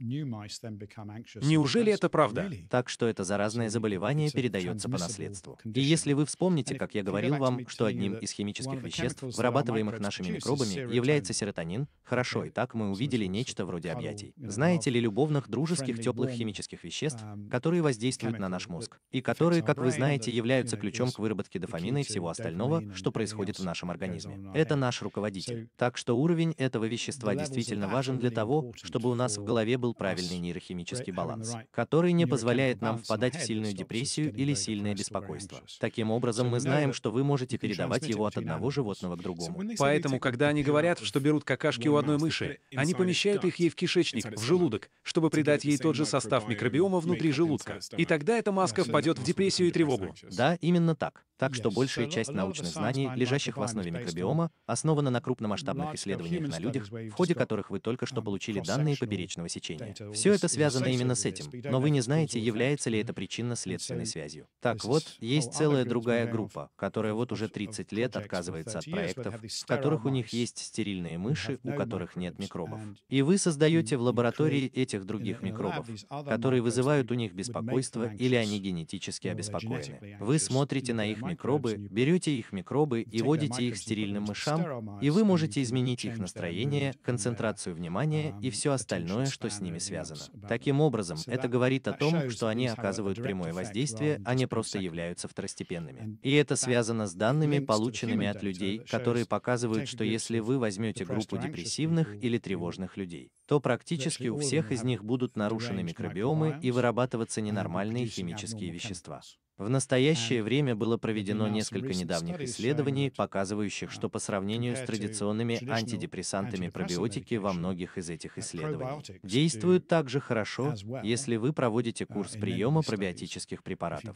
Неужели это правда? Так что это заразное заболевание передается по наследству. И если вы вспомните, как я говорил вам, что одним из химических веществ, вырабатываемых нашими микробами, является серотонин, хорошо, и так мы увидели нечто вроде объятий. Знаете ли любовных, дружеских, теплых химических веществ, um, которые воздействуют на наш мозг, и которые, как вы знаете, являются ключом к выработке дофамина и всего остального, что происходит в нашем организме. Это наш руководитель. Так что уровень этого вещества действительно важен для того, чтобы у нас в голове был был правильный нейрохимический баланс, который не позволяет нам впадать в сильную депрессию или сильное беспокойство. Таким образом, мы знаем, что вы можете передавать его от одного животного к другому. Поэтому, когда они говорят, что берут какашки у одной мыши, они помещают их ей в кишечник, в желудок, чтобы придать ей тот же состав микробиома внутри желудка. И тогда эта маска впадет в депрессию и тревогу. Да, именно так. Так что большая часть научных знаний, лежащих в основе микробиома, основана на крупномасштабных исследованиях на людях, в ходе которых вы только что получили данные поперечного сечения. Все это связано именно с этим, но вы не знаете, является ли это причинно-следственной связью. Так вот, есть ну, целая другая группа, которая вот уже 30 лет отказывается от проектов, в которых у них есть стерильные мыши, у которых нет микробов. И вы создаете в лаборатории этих других микробов, которые вызывают у них беспокойство или они генетически обеспокоены. Вы смотрите на их микробы, берете их микробы и водите их стерильным мышам, и вы можете изменить их настроение, концентрацию внимания и um, все остальное, что с ними связано. Таким образом, это говорит о том, что они оказывают прямое воздействие, а не просто являются второстепенными. И это связано с данными, полученными от людей, которые показывают, что если вы возьмете группу депрессивных или тревожных людей, то практически у всех из них будут нарушены микробиомы и вырабатываться ненормальные химические вещества. В настоящее э, время было проведено несколько недавних исследований, показывающих, а, что по сравнению с традиционными антидепрессантами пробиотики во многих из этих э, исследований действуют также хорошо, если вы проводите э, курс приема пробиотических препаратов.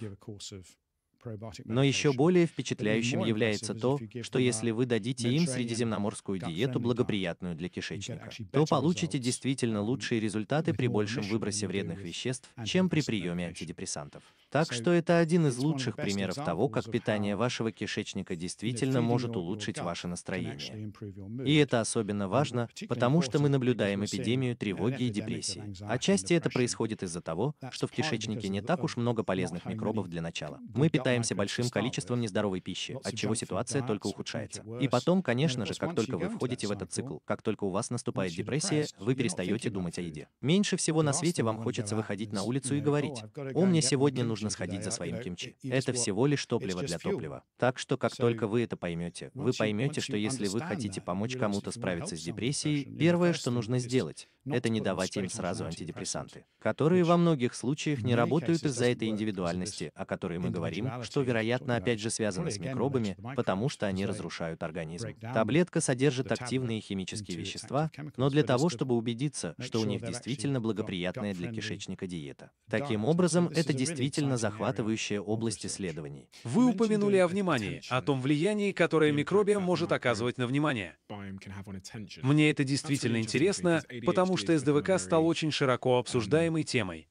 Но еще более впечатляющим является то, что если вы дадите им средиземноморскую диету, благоприятную для кишечника, то получите действительно лучшие результаты при большем выбросе вредных веществ, чем при приеме антидепрессантов. Так что это один из лучших примеров того, как питание вашего кишечника действительно может улучшить ваше настроение. И это особенно важно, потому что мы наблюдаем эпидемию тревоги и депрессии. Отчасти это происходит из-за того, что в кишечнике не так уж много полезных микробов для начала. Мы питаемся большим количеством нездоровой пищи, от чего ситуация только ухудшается. И потом, конечно же, как только вы входите в этот цикл, как только у вас наступает депрессия, вы перестаете думать о еде. Меньше всего на свете вам хочется выходить на улицу и oh, говорить, «О, мне сегодня нужно нужно сходить за своим кимчи. Это всего лишь топливо для топлива. Так что как только вы это поймете, вы поймете, что если вы хотите помочь кому-то справиться с депрессией, первое, что нужно сделать, ну, это не давать им сразу антидепрессанты, которые во многих случаях не работают из-за этой индивидуальности, о которой мы говорим, что, вероятно, опять же связано с микробами, потому что они разрушают организм. Таблетка содержит активные химические вещества, но для того, чтобы убедиться, что у них действительно благоприятная для кишечника диета. Таким образом, это действительно невероятно захватывающая область исследований. Вы упомянули о внимании, о том влиянии, которое микробия может оказывать на внимание. Мне это действительно интересно, потому что СДВК стал очень широко обсуждаемой темой.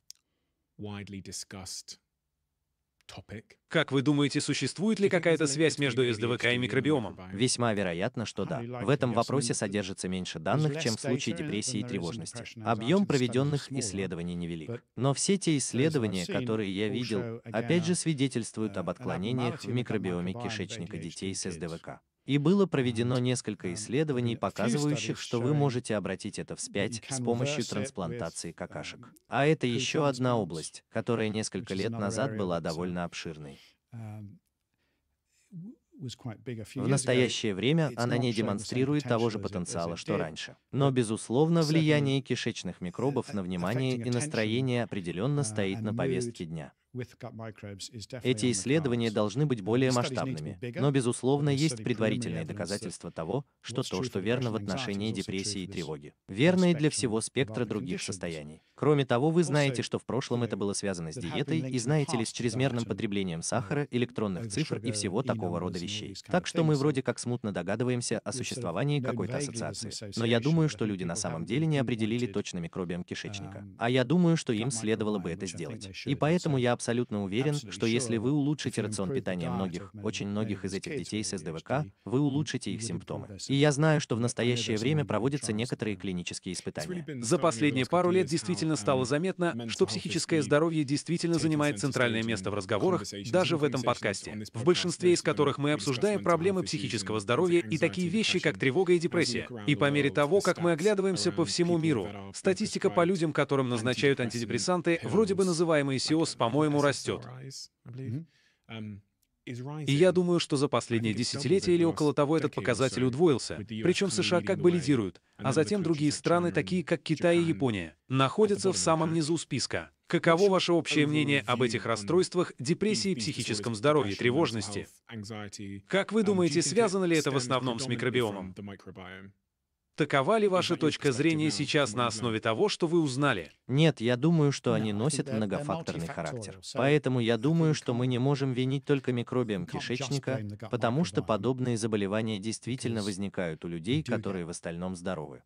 Как вы думаете, существует ли какая-то связь между СДВК и микробиомом? Весьма вероятно, что да. В этом вопросе содержится меньше данных, чем в случае депрессии и тревожности. Объем проведенных исследований невелик. Но все те исследования, которые я видел, опять же свидетельствуют об отклонениях в микробиоме кишечника детей с СДВК. И было проведено несколько um, исследований, показывающих, что вы можете обратить это вспять с помощью трансплантации какашек. Um, а это еще одна область, которая несколько лет назад была um, довольно обширной. В настоящее время она не демонстрирует того же потенциала, что раньше. Но, безусловно, влияние кишечных микробов на внимание и настроение определенно uh, стоит на повестке дня. Эти исследования должны быть более масштабными, но, безусловно, есть предварительные доказательства того, что то, что верно в отношении депрессии и тревоги, верно и для всего спектра других состояний. Кроме того, вы знаете, что в прошлом это было связано с диетой и знаете ли с чрезмерным потреблением uh, сахара, электронных цифр и всего такого рода вещей. Так что мы вроде как смутно догадываемся о существовании какой-то ассоциации. Но я думаю, что люди на самом деле не определили точно микробиом кишечника. Um, а я думаю, что им следовало бы это сделать. И поэтому я абсолютно абсолютно уверен, что если вы улучшите рацион питания многих, очень многих из этих детей с СДВК, вы улучшите их симптомы. И я знаю, что в настоящее время проводятся некоторые клинические испытания. За последние пару лет действительно стало заметно, что психическое здоровье действительно занимает центральное место в разговорах, даже в этом подкасте, в большинстве из которых мы обсуждаем проблемы психического здоровья и такие вещи, как тревога и депрессия. И по мере того, как мы оглядываемся по всему миру, статистика по людям, которым назначают антидепрессанты, вроде бы называемые СИОС, по-моему, по-моему, растет. Um, и я думаю, что за последние десятилетия или около того этот показатель удвоился. Причем США как бы лидируют, а затем другие страны, такие как Китай и Япония, находятся в самом низу списка. Каково ваше общее мнение об этих расстройствах, депрессии, психическом здоровье, тревожности? Как вы um, думаете, связано ли это в основном с микробиомом? Такова ли ваша точка зрения сейчас на основе того, что вы узнали? Нет, я думаю, что они ну, носят многофакторный характер. Поэтому я думаю, что мы не можем винить только микробиом кишечника, потому что подобные заболевания действительно возникают у людей, которые в остальном здоровы.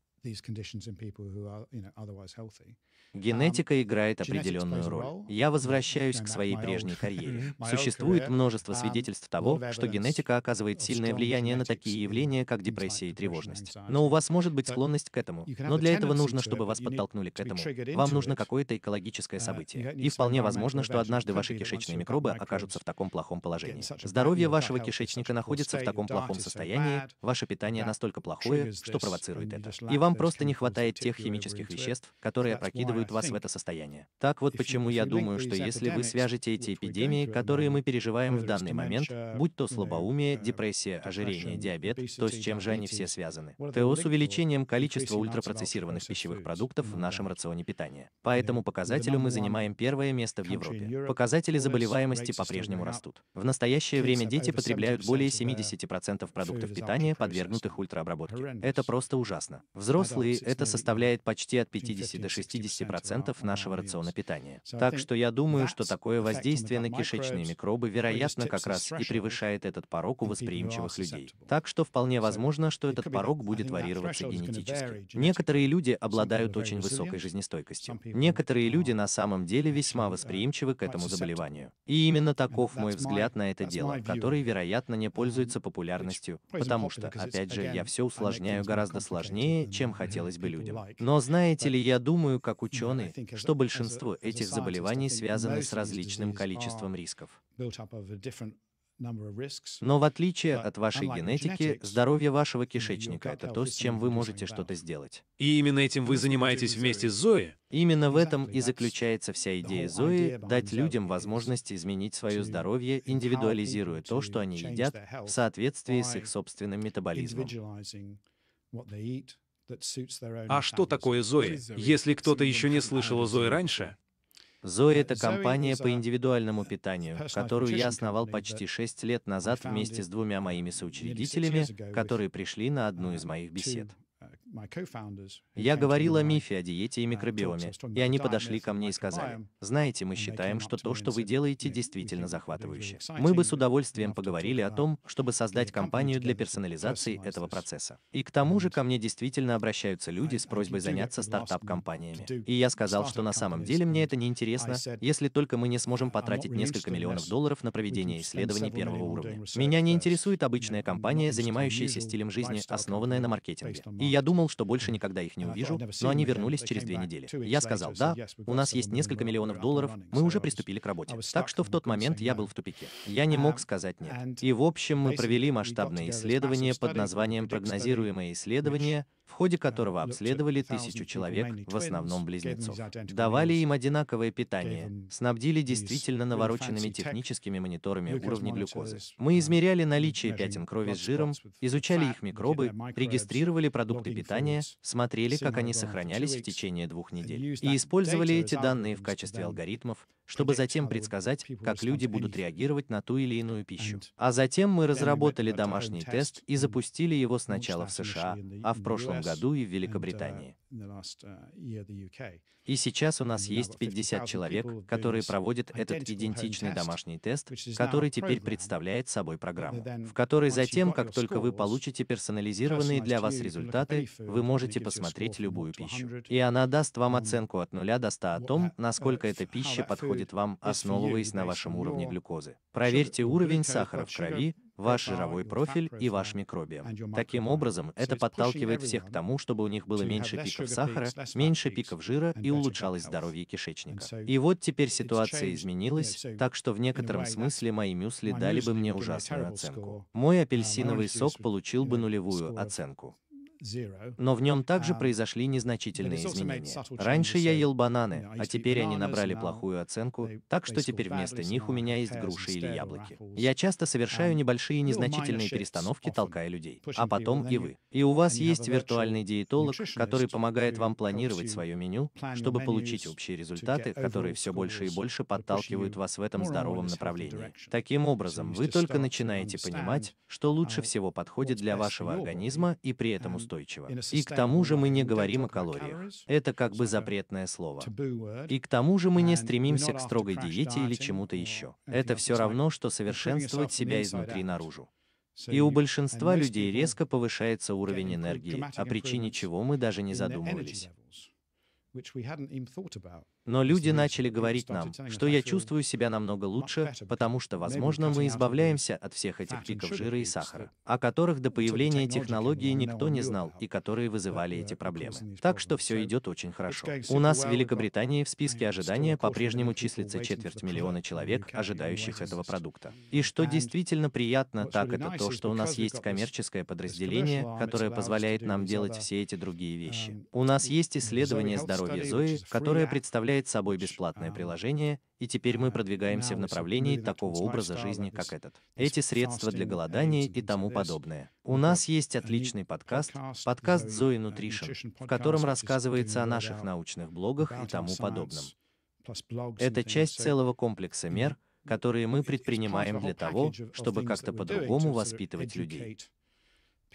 Генетика играет определенную роль. Я возвращаюсь к своей прежней карьере. *laughs* Существует множество свидетельств того, что генетика оказывает сильное влияние на такие явления, как депрессия и тревожность. Но у вас может быть склонность к этому. Но для этого нужно, чтобы вас подтолкнули к этому. Вам нужно какое-то экологическое а, событие. И вполне возможно, что однажды ваши кишечные микробы окажутся в таком плохом положении. Здоровье вашего кишечника находится в таком плохом состоянии, ваше питание настолько плохое, что провоцирует это. И вам просто не хватает тех химических веществ, которые опрокидывают втягивают вас в это состояние. Так вот почему я думаю, что если вы свяжете эти эпидемии, которые мы переживаем в данный момент, uh, будь то слабоумие, uh, депрессия, ожирение, диабет, то с чем же они все связаны? ТО с увеличением количества ультрапроцессированных пищевых uh, продуктов в mm, нашем рационе питания. По этому показателю мы занимаем первое место в Европе. Показатели заболеваемости по-прежнему растут. В настоящее время дети потребляют более 70% продуктов питания, подвергнутых ультраобработке. Это просто ужасно. Взрослые это составляет почти от 50 до 60 10% нашего рациона питания. Так что я думаю, что такое воздействие на кишечные микробы, вероятно, как раз и превышает этот порог у восприимчивых людей. Так что вполне возможно, что этот порог будет варьироваться генетически. Некоторые люди обладают очень высокой жизнестойкостью. Некоторые люди на самом деле весьма восприимчивы к этому заболеванию. И именно таков мой взгляд на это дело, который, вероятно, не um, пользуется популярностью, потому что, опять же, я все усложняю гораздо сложнее, чем хотелось бы людям. Но знаете ли, я думаю, как ученый, ученые, что большинство этих заболеваний связаны с различным количеством рисков. Но в отличие от вашей генетики, здоровье вашего кишечника — это то, с чем вы можете что-то сделать. И именно этим вы занимаетесь вместе с Зоей? Именно в этом и заключается вся идея Зои — дать людям возможность изменить свое здоровье, индивидуализируя то, что они едят, в соответствии с их собственным метаболизмом. А что такое Зои? Если кто-то еще не слышал о Зои раньше, Зои — это компания по индивидуальному питанию, которую я основал почти шесть лет назад вместе с двумя моими соучредителями, которые пришли на одну из моих бесед. Я говорил о мифе, о диете и микробиоме, и они подошли ко мне и сказали, знаете, мы считаем, что то, что вы делаете, действительно захватывающе. Мы бы с удовольствием поговорили о том, чтобы создать компанию для персонализации этого процесса. И к тому же ко мне действительно обращаются люди с просьбой заняться стартап-компаниями. И я сказал, что на самом деле мне это не интересно, если только мы не сможем потратить несколько миллионов долларов на проведение исследований первого уровня. Меня не интересует обычная компания, занимающаяся стилем жизни, основанная на маркетинге. И я думал, думал, что больше никогда их не увижу, но они вернулись через две недели. Я сказал, да, у нас есть несколько миллионов долларов, мы уже приступили к работе. Так что в тот момент я был в тупике. Я не мог сказать нет. И в общем мы провели масштабное исследование под названием «Прогнозируемое исследование», в ходе которого обследовали тысячу человек, в основном близнецов. Давали им одинаковое питание, снабдили действительно навороченными техническими мониторами уровня глюкозы. Мы измеряли наличие пятен крови с жиром, изучали их микробы, регистрировали продукты питания, смотрели, как они сохранялись в течение двух недель, и использовали эти данные в качестве алгоритмов, чтобы затем предсказать, как люди будут реагировать на ту или иную пищу. А затем мы разработали домашний тест и запустили его сначала в США, а в прошлом прошлом году и в uh, Великобритании. Uh, и сейчас у нас есть 50 человек, которые проводят этот идентичный домашний тест, который теперь представляет собой программу, в которой затем, как только вы получите персонализированные для вас результаты, вы можете посмотреть любую пищу. И она даст вам оценку от 0 до 100 о том, насколько uh, эта пища подходит вам, основываясь на вашем уровне глюкозы. Проверьте уровень сахара в крови, ваш жировой профиль и ваш микробиом. Таким образом, это подталкивает всех к тому, чтобы у них было меньше пиков сахара, меньше пиков жира и улучшалось здоровье кишечника. И вот теперь ситуация изменилась, так что в некотором смысле мои мюсли дали бы мне ужасную оценку. Мой uh, апельсиновый сок получил бы нулевую оценку но в нем также а, произошли незначительные изменения. Раньше я э, ел бананы, а теперь они набрали плохую оценку, так что теперь вместо них у меня есть груши или яблоки. Я часто совершаю um, небольшие незначительные перестановки, толкая людей, а потом и вы. И у вас есть виртуальный диетолог, который помогает вам планировать свое меню, чтобы получить общие результаты, которые все больше и больше подталкивают вас в этом здоровом направлении. Таким образом, вы только начинаете понимать, что лучше uh, всего подходит для вашего организма и при этом устроить устойчива. И к тому же мы не говорим о калориях. Это как бы запретное слово. И к тому же мы не стремимся к строгой диете или чему-то еще. Это все равно, что совершенствовать себя изнутри наружу. И у большинства людей резко повышается уровень энергии, о причине чего мы даже не задумывались. Но люди начали говорить нам, что я чувствую себя намного лучше, потому что, возможно, мы избавляемся от всех этих пиков жира и сахара, о которых до появления технологии никто не знал и которые вызывали эти проблемы. Так что все идет очень хорошо. У нас в Великобритании в списке ожидания по-прежнему числится четверть миллиона человек, ожидающих этого продукта. И что действительно приятно, так это то, что у нас есть коммерческое подразделение, которое позволяет нам делать все эти другие вещи. Um, у нас есть исследование здоровья Зои, которое представляет представляет собой бесплатное приложение, и теперь мы продвигаемся в направлении такого образа жизни, как этот. Эти средства для голодания и тому подобное. Ну У нас есть отличный подкаст, подкаст Зои Nutrition, в котором рассказывается о наших научных блогах и тому подобном. Это часть целого комплекса мер, которые мы предпринимаем для того, чтобы как-то по-другому воспитывать людей.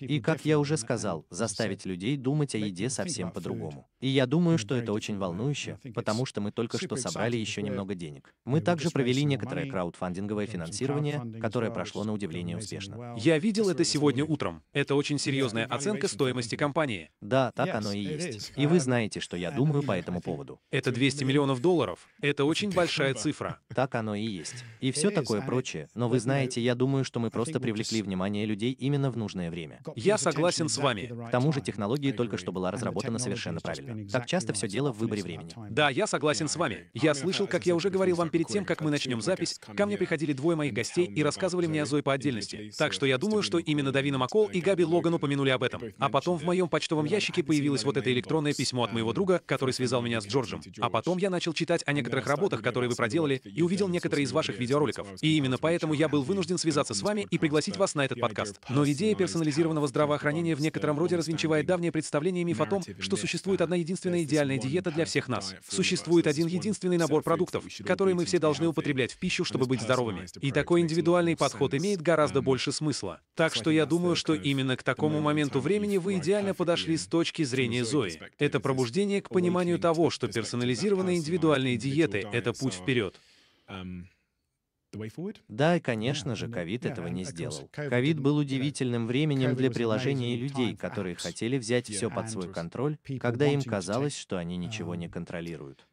И, как я уже сказал, заставить людей думать о еде совсем по-другому. И я думаю, что это очень волнующе, потому что мы только что собрали еще немного денег. Мы также провели некоторое краудфандинговое финансирование, которое прошло на удивление успешно. Я видел это сегодня утром. Это очень серьезная оценка стоимости компании. Да, так оно и есть. И вы знаете, что я думаю по этому поводу. Это 200 миллионов долларов. Это очень *laughs* большая цифра. Так оно и есть. И все такое прочее. Но вы знаете, я думаю, что мы просто привлекли внимание людей именно в нужное время. Я согласен с вами. К тому же технология только что была разработана совершенно правильно. Так часто все дело в выборе времени. Да, я согласен с вами. Я слышал, как я уже говорил вам перед тем, как мы начнем запись, ко мне приходили двое моих гостей и рассказывали мне о Зои по отдельности. Так что я думаю, что именно Давина Макол и Габи Логан упомянули об этом. А потом в моем почтовом ящике появилось вот это электронное письмо от моего друга, который связал меня с Джорджем. А потом я начал читать о некоторых работах, которые вы проделали, и увидел некоторые из ваших видеороликов. И именно поэтому я был вынужден связаться с вами и пригласить вас на этот подкаст. Но идея персонализированного реформированного здравоохранения в некотором роде развенчивает давнее представление и миф о том, что существует одна единственная идеальная диета для всех нас. Существует один единственный набор продуктов, которые мы все должны употреблять в пищу, чтобы быть здоровыми. И такой индивидуальный подход имеет гораздо больше смысла. Так что я думаю, что именно к такому моменту времени вы идеально подошли с точки зрения Зои. Это пробуждение к пониманию того, что персонализированные индивидуальные диеты — это путь вперед. Да, конечно же, ковид этого не сделал. Ковид был удивительным временем для приложений и людей, которые хотели взять все под свой контроль, когда им казалось, что они ничего не um, контролируют.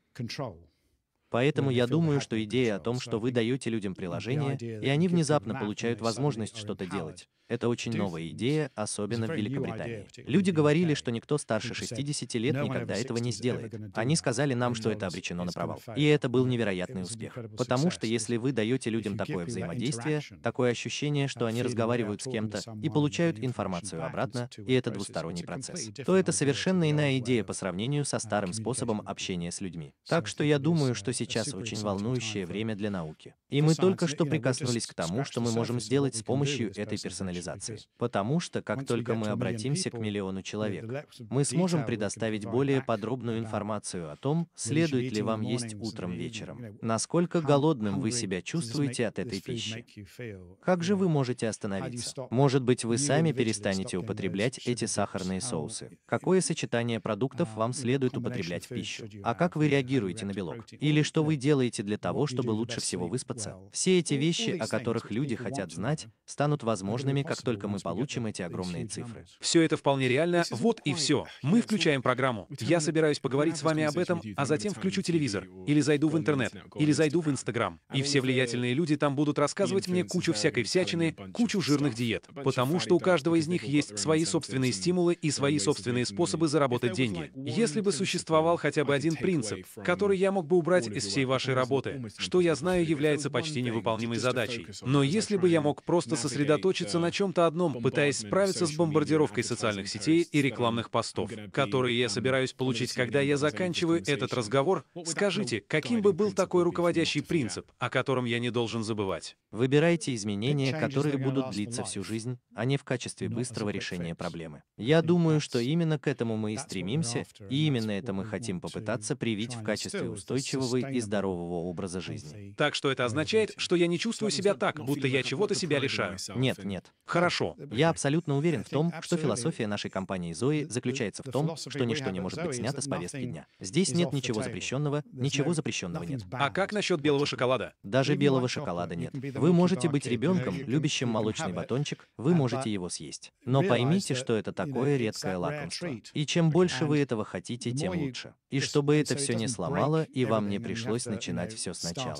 Поэтому я думаю, что идея о том, что вы даете людям приложение, и они внезапно получают возможность что-то делать, это очень новая идея, особенно в Великобритании. Люди говорили, что никто старше 60 лет никогда этого не сделает. Они сказали нам, что это обречено на провал. И это был невероятный успех. Потому что если вы даете людям такое взаимодействие, такое ощущение, что они разговаривают с кем-то и получают информацию обратно, и это двусторонний процесс, то это совершенно иная идея по сравнению со старым способом общения с людьми. Так что я думаю, что сейчас очень волнующее время для науки. И мы только что прикоснулись к тому, что мы можем сделать с помощью этой персонализации. Потому что, как только мы обратимся к миллиону человек, мы сможем предоставить более подробную информацию о том, следует ли вам есть утром, вечером, насколько голодным вы себя чувствуете от этой пищи. Как же вы можете остановиться? Может быть, вы сами перестанете употреблять эти сахарные соусы? Какое сочетание продуктов вам следует употреблять в пищу? А как вы реагируете на белок? Или что вы делаете для того, чтобы лучше всего выспаться. Все эти вещи, о которых люди хотят знать, станут возможными, как только мы получим эти огромные цифры. Все это вполне реально, вот и все. Мы включаем программу. Я собираюсь поговорить с вами об этом, а затем включу телевизор, или зайду в интернет, или зайду в Инстаграм. И все влиятельные люди там будут рассказывать мне кучу всякой всячины, кучу жирных диет, потому что у каждого из них есть свои собственные стимулы и свои собственные способы заработать деньги. Если бы существовал хотя бы один принцип, который я мог бы убрать из всей вашей работы, что я знаю является почти невыполнимой задачей. Но если бы я мог просто сосредоточиться на чем-то одном, пытаясь справиться с бомбардировкой социальных сетей и рекламных постов, которые я собираюсь получить, когда я заканчиваю этот разговор, скажите, каким бы был такой руководящий принцип, о котором я не должен забывать? Выбирайте изменения, которые будут длиться всю жизнь, а не в качестве быстрого решения проблемы. Я думаю, что именно к этому мы и стремимся, и именно это мы хотим попытаться привить в качестве устойчивого и и здорового образа жизни. Так что это означает, что я не чувствую себя так, будто я чего-то себя лишаю. Нет, нет. Хорошо. Я абсолютно уверен в том, что философия нашей компании Зои заключается в том, что ничто не может быть снято с повестки дня. Здесь нет ничего запрещенного, ничего запрещенного нет. А как насчет белого шоколада? Даже белого шоколада нет. Вы можете быть ребенком, любящим молочный батончик, вы а, можете его съесть. Но поймите, что это такое редкое лакомство. И чем больше вы этого хотите, тем лучше. И чтобы это все не сломало и вам не пришлось пришлось начинать все сначала.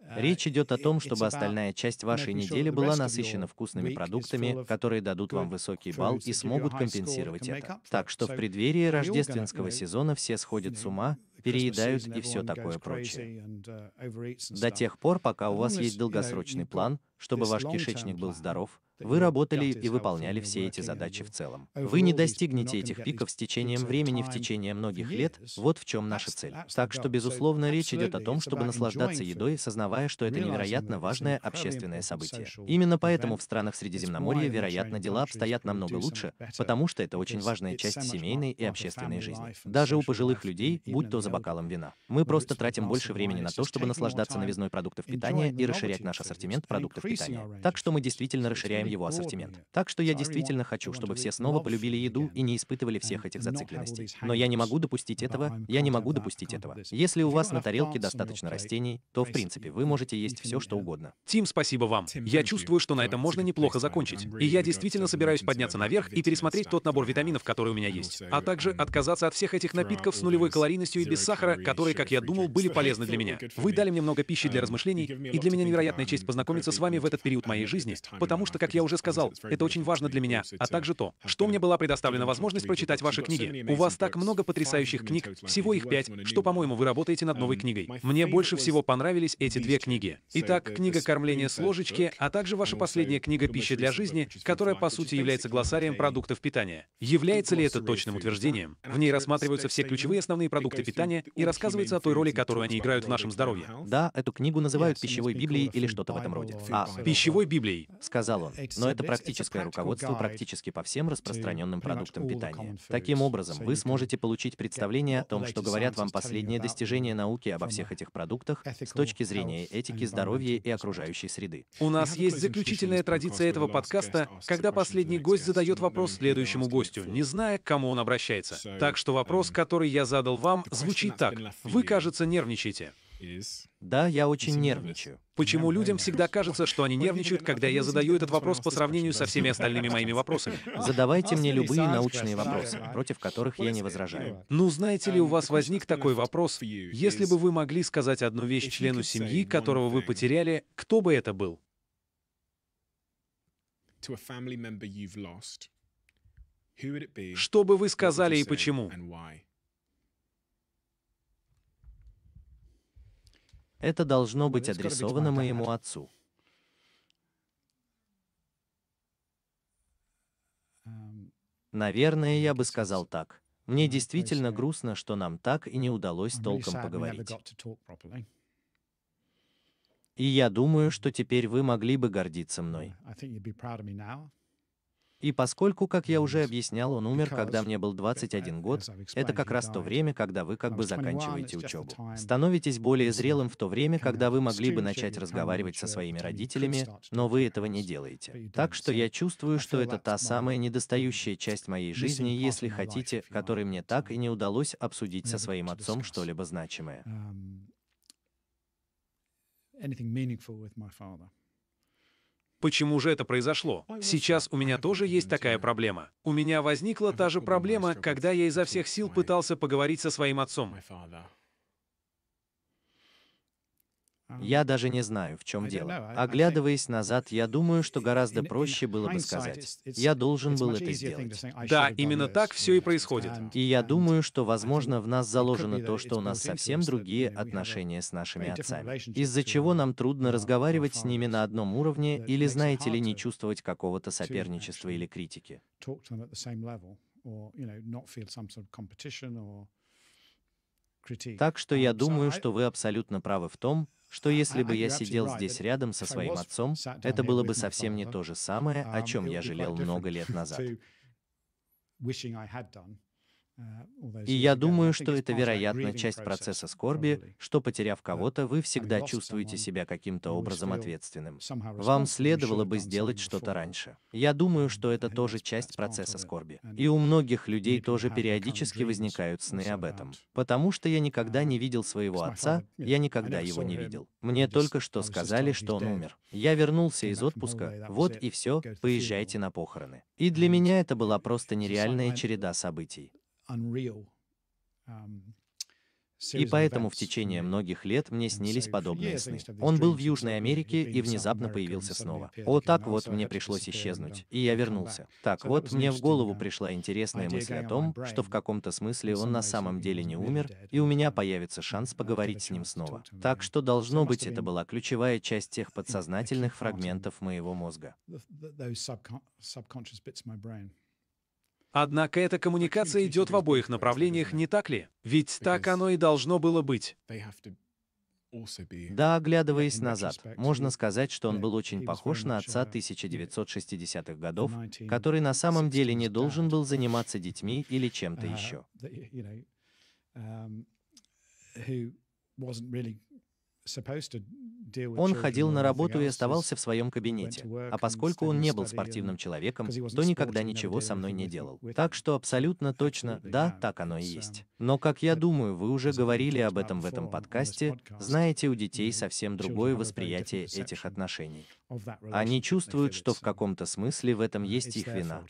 Uh, Речь идет о том, чтобы остальная часть вашей недели была насыщена вкусными продуктами, которые дадут вам высокий балл и смогут компенсировать это. Так что в преддверии рождественского сезона все сходят с ума, переедают и все такое прочее. Uh, До тех пор, пока у вас есть долгосрочный план, чтобы ваш кишечник был здоров, вы работали и выполняли все эти задачи в целом. Вы не достигнете этих пиков с течением времени в течение многих лет, вот в чем наша цель. Так что, безусловно, речь идет о том, чтобы наслаждаться едой, сознавая, что это невероятно важное общественное событие. Именно поэтому в странах Средиземноморья, вероятно, дела обстоят намного лучше, потому что это очень важная часть семейной и общественной жизни. Даже у пожилых людей, будь то за бокалом вина. Мы просто тратим больше времени на то, чтобы наслаждаться новизной продуктов питания и расширять наш ассортимент продуктов питания. Так что мы действительно расширяем его ассортимент. Так что я действительно хочу, чтобы все снова полюбили еду и не испытывали всех этих зацикленностей. Но я не могу допустить этого, я не могу допустить этого. Если у вас на тарелке достаточно растений, то, в принципе, вы можете есть все, что угодно. Тим, спасибо вам. Я чувствую, что на этом можно неплохо закончить. И я действительно собираюсь подняться наверх и пересмотреть тот набор витаминов, который у меня есть. А также отказаться от всех этих напитков с нулевой калорийностью и без сахара, которые, как я думал, были *laughs* полезны для меня. Вы дали мне много пищи для размышлений, и для меня невероятная честь познакомиться с вами в этот период моей жизни, потому что, как я уже сказал, это очень важно для меня, а также то, что мне была предоставлена возможность прочитать ваши книги. У вас так много потрясающих книг, всего их пять, что, по-моему, вы работаете над новой книгой. Мне больше всего понравились эти две книги. Итак, книга «Кормление с ложечки», а также ваша последняя книга «Пища для жизни», которая, по сути, является глоссарием продуктов питания. Является ли это точным утверждением? В ней рассматриваются все ключевые основные продукты питания и рассказывается о той роли, которую они играют в нашем здоровье. Да, эту книгу называют пищевой Библией или что-то в этом роде. А пищевой Библией, сказал он. Но это практическое руководство практически по всем распространенным продуктам питания. Таким образом, вы сможете получить представление о том, что говорят вам последние достижения науки обо всех этих продуктах с точки зрения этики, здоровья и окружающей среды. У нас есть заключительная традиция этого подкаста, когда последний гость задает вопрос следующему гостю, не зная, к кому он обращается. Так что вопрос, который я задал вам, звучит так. Вы, кажется, нервничаете. Да, я очень нервничаю. Почему людям всегда кажется, что они нервничают, когда я задаю этот вопрос по сравнению со всеми остальными моими *laughs* вопросами? Задавайте мне любые научные вопросы, против которых я не возражаю. Ну, знаете ли, у вас возник такой вопрос, если бы вы могли сказать одну вещь члену семьи, которого вы потеряли, кто бы это был? Что бы вы сказали и почему? Это должно ну, быть адресовано моему отцу. Эм, Наверное, я бы сказал так. Мне действительно э, грустно, что нам так и не удалось толком поговорить. И я думаю, что теперь вы могли бы гордиться мной. И поскольку, как я уже объяснял, он умер, когда мне был 21 год, это как раз то время, когда вы как бы заканчиваете учебу. Становитесь более зрелым в то время, когда вы могли бы начать разговаривать со uh, своими родителями, но вы этого не делаете. Так что я чувствую, что это та самая недостающая часть моей жизни, если хотите, которой мне так и не удалось обсудить со своим отцом что-либо значимое. Um, anything meaningful with my father. Почему же это произошло? Сейчас у меня тоже есть такая проблема. У меня возникла та же проблема, когда я изо всех сил пытался поговорить со своим отцом. Я даже не знаю, в чем дело. Оглядываясь назад, я думаю, что гораздо проще было бы сказать, я должен был это сделать. Да, именно так все и происходит. И я думаю, что, возможно, в нас заложено то, что у нас совсем другие отношения с нашими отцами, из-за чего нам трудно разговаривать с ними на одном уровне или, знаете ли, не чувствовать какого-то соперничества или критики. Так что я um, думаю, что вы абсолютно правы в том, что если бы я сидел здесь рядом со своим отцом, это было бы совсем не то же самое, о um, чем я жалел много лет *laughs* назад. А, и я думаю, что это, вероятно, часть процесса скорби, что, потеряв кого-то, вы всегда чувствуете себя каким-то образом ответственным. Вам следовало бы сделать что-то раньше. Я думаю, что это тоже часть процесса скорби. И у многих людей тоже периодически возникают сны об этом. Потому что я никогда uh, не видел своего отца, я никогда его не видел. Мне только что сказали, что он умер. Я вернулся из отпуска, вот и все, поезжайте на похороны. И для меня это была просто нереальная череда событий. Um, и поэтому в течение многих лет мне снились подобные сны. Он был в Южной Америке и внезапно появился снова. О, так вот мне пришлось исчезнуть, и я вернулся. Так вот, мне в голову пришла интересная мысль о том, что в каком-то смысле он на самом деле не умер, и у меня появится шанс поговорить с ним снова. Так что, должно быть, это была ключевая часть тех *laughs* подсознательных фрагментов моего мозга. Однако эта коммуникация идет в обоих направлениях, не так ли? Ведь так оно и должно было быть. Да, оглядываясь назад, можно сказать, что он был очень похож на отца 1960-х годов, который на самом деле не должен был заниматься детьми или чем-то uh, еще. Um, он ходил на работу и оставался в своем кабинете, а поскольку он не был спортивным человеком, то никогда ничего со мной не делал. Так что абсолютно точно, да, так оно и есть. Но, как я думаю, вы уже говорили об этом в этом подкасте, знаете, у детей совсем другое восприятие этих отношений. Они чувствуют, что в um, каком-то смысле в этом есть их вина.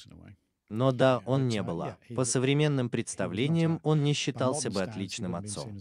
Но да, он не uh, был. По современным uh, представлениям, он не считался бы отличным отцом.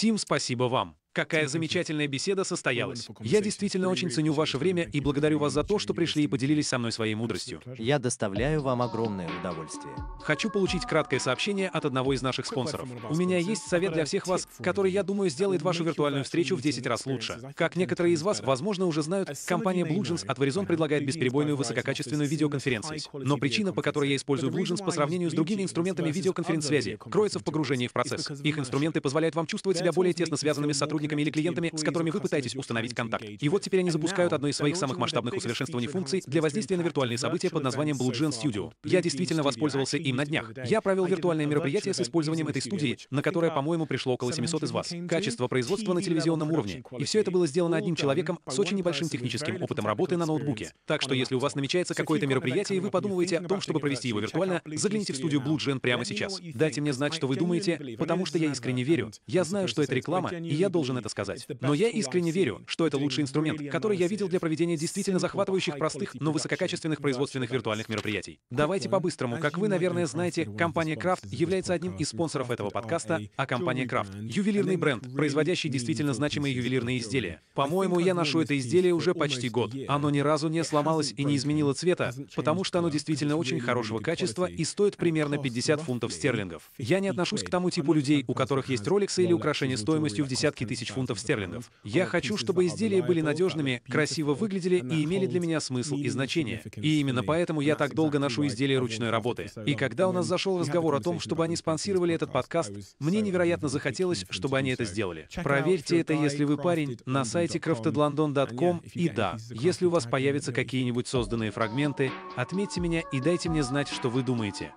Тим, спасибо вам. Какая замечательная беседа состоялась. Я действительно очень ценю ваше время и благодарю вас за то, что пришли и поделились со мной своей мудростью. Я доставляю вам огромное удовольствие. Хочу получить краткое сообщение от одного из наших спонсоров. У меня есть совет для всех вас, который, я думаю, сделает вашу виртуальную встречу в 10 раз лучше. Как некоторые из вас, возможно, уже знают, а компания BlueJeans от Verizon предлагает бесперебойную высококачественную видеоконференцию. Но причина, по которой я использую BlueJeans по сравнению с другими инструментами видеоконференц-связи, кроется в погружении в процесс. Их инструменты позволяют вам чувствовать себя более тесно связанными с сотрудниками сотрудниками или клиентами, с которыми вы пытаетесь установить контакт. И вот теперь они запускают одно из своих самых масштабных усовершенствований функций для воздействия на виртуальные события под названием BlueGen Studio. Я действительно воспользовался им на днях. Я провел виртуальное мероприятие с использованием этой студии, на которое, по-моему, пришло около 700 из вас. Качество производства на телевизионном уровне. И все это было сделано одним человеком с очень небольшим техническим опытом работы на ноутбуке. Так что если у вас намечается какое-то мероприятие, и вы подумываете о том, чтобы провести его виртуально, загляните в студию BlueGen прямо сейчас. Дайте мне знать, что вы думаете, потому что я искренне верю. Я знаю, что это реклама, и я должен обязан это сказать. Но я искренне верю, что это лучший инструмент, который я видел для проведения действительно захватывающих, простых, но высококачественных производственных виртуальных мероприятий. Давайте по-быстрому. Как вы, наверное, знаете, компания Kraft является одним из спонсоров этого подкаста, а компания Kraft — ювелирный бренд, производящий действительно значимые ювелирные изделия. По-моему, я ношу это изделие уже почти год. Оно ни разу не сломалось и не изменило цвета, потому что оно действительно очень хорошего качества и стоит примерно 50 фунтов стерлингов. Я не отношусь к тому типу людей, у которых есть роликсы или украшения стоимостью в десятки тысяч тысяч фунтов стерлингов. Я хочу, чтобы изделия были надежными, красиво выглядели и имели для меня смысл и значение. И именно поэтому я так долго ношу изделия ручной работы. И когда у нас зашел разговор о том, чтобы они спонсировали этот подкаст, мне невероятно захотелось, чтобы они это сделали. Проверьте это, если вы парень, на сайте craftedlondon.com. И да, если у вас появятся какие-нибудь созданные фрагменты, отметьте меня и дайте мне знать, что вы думаете.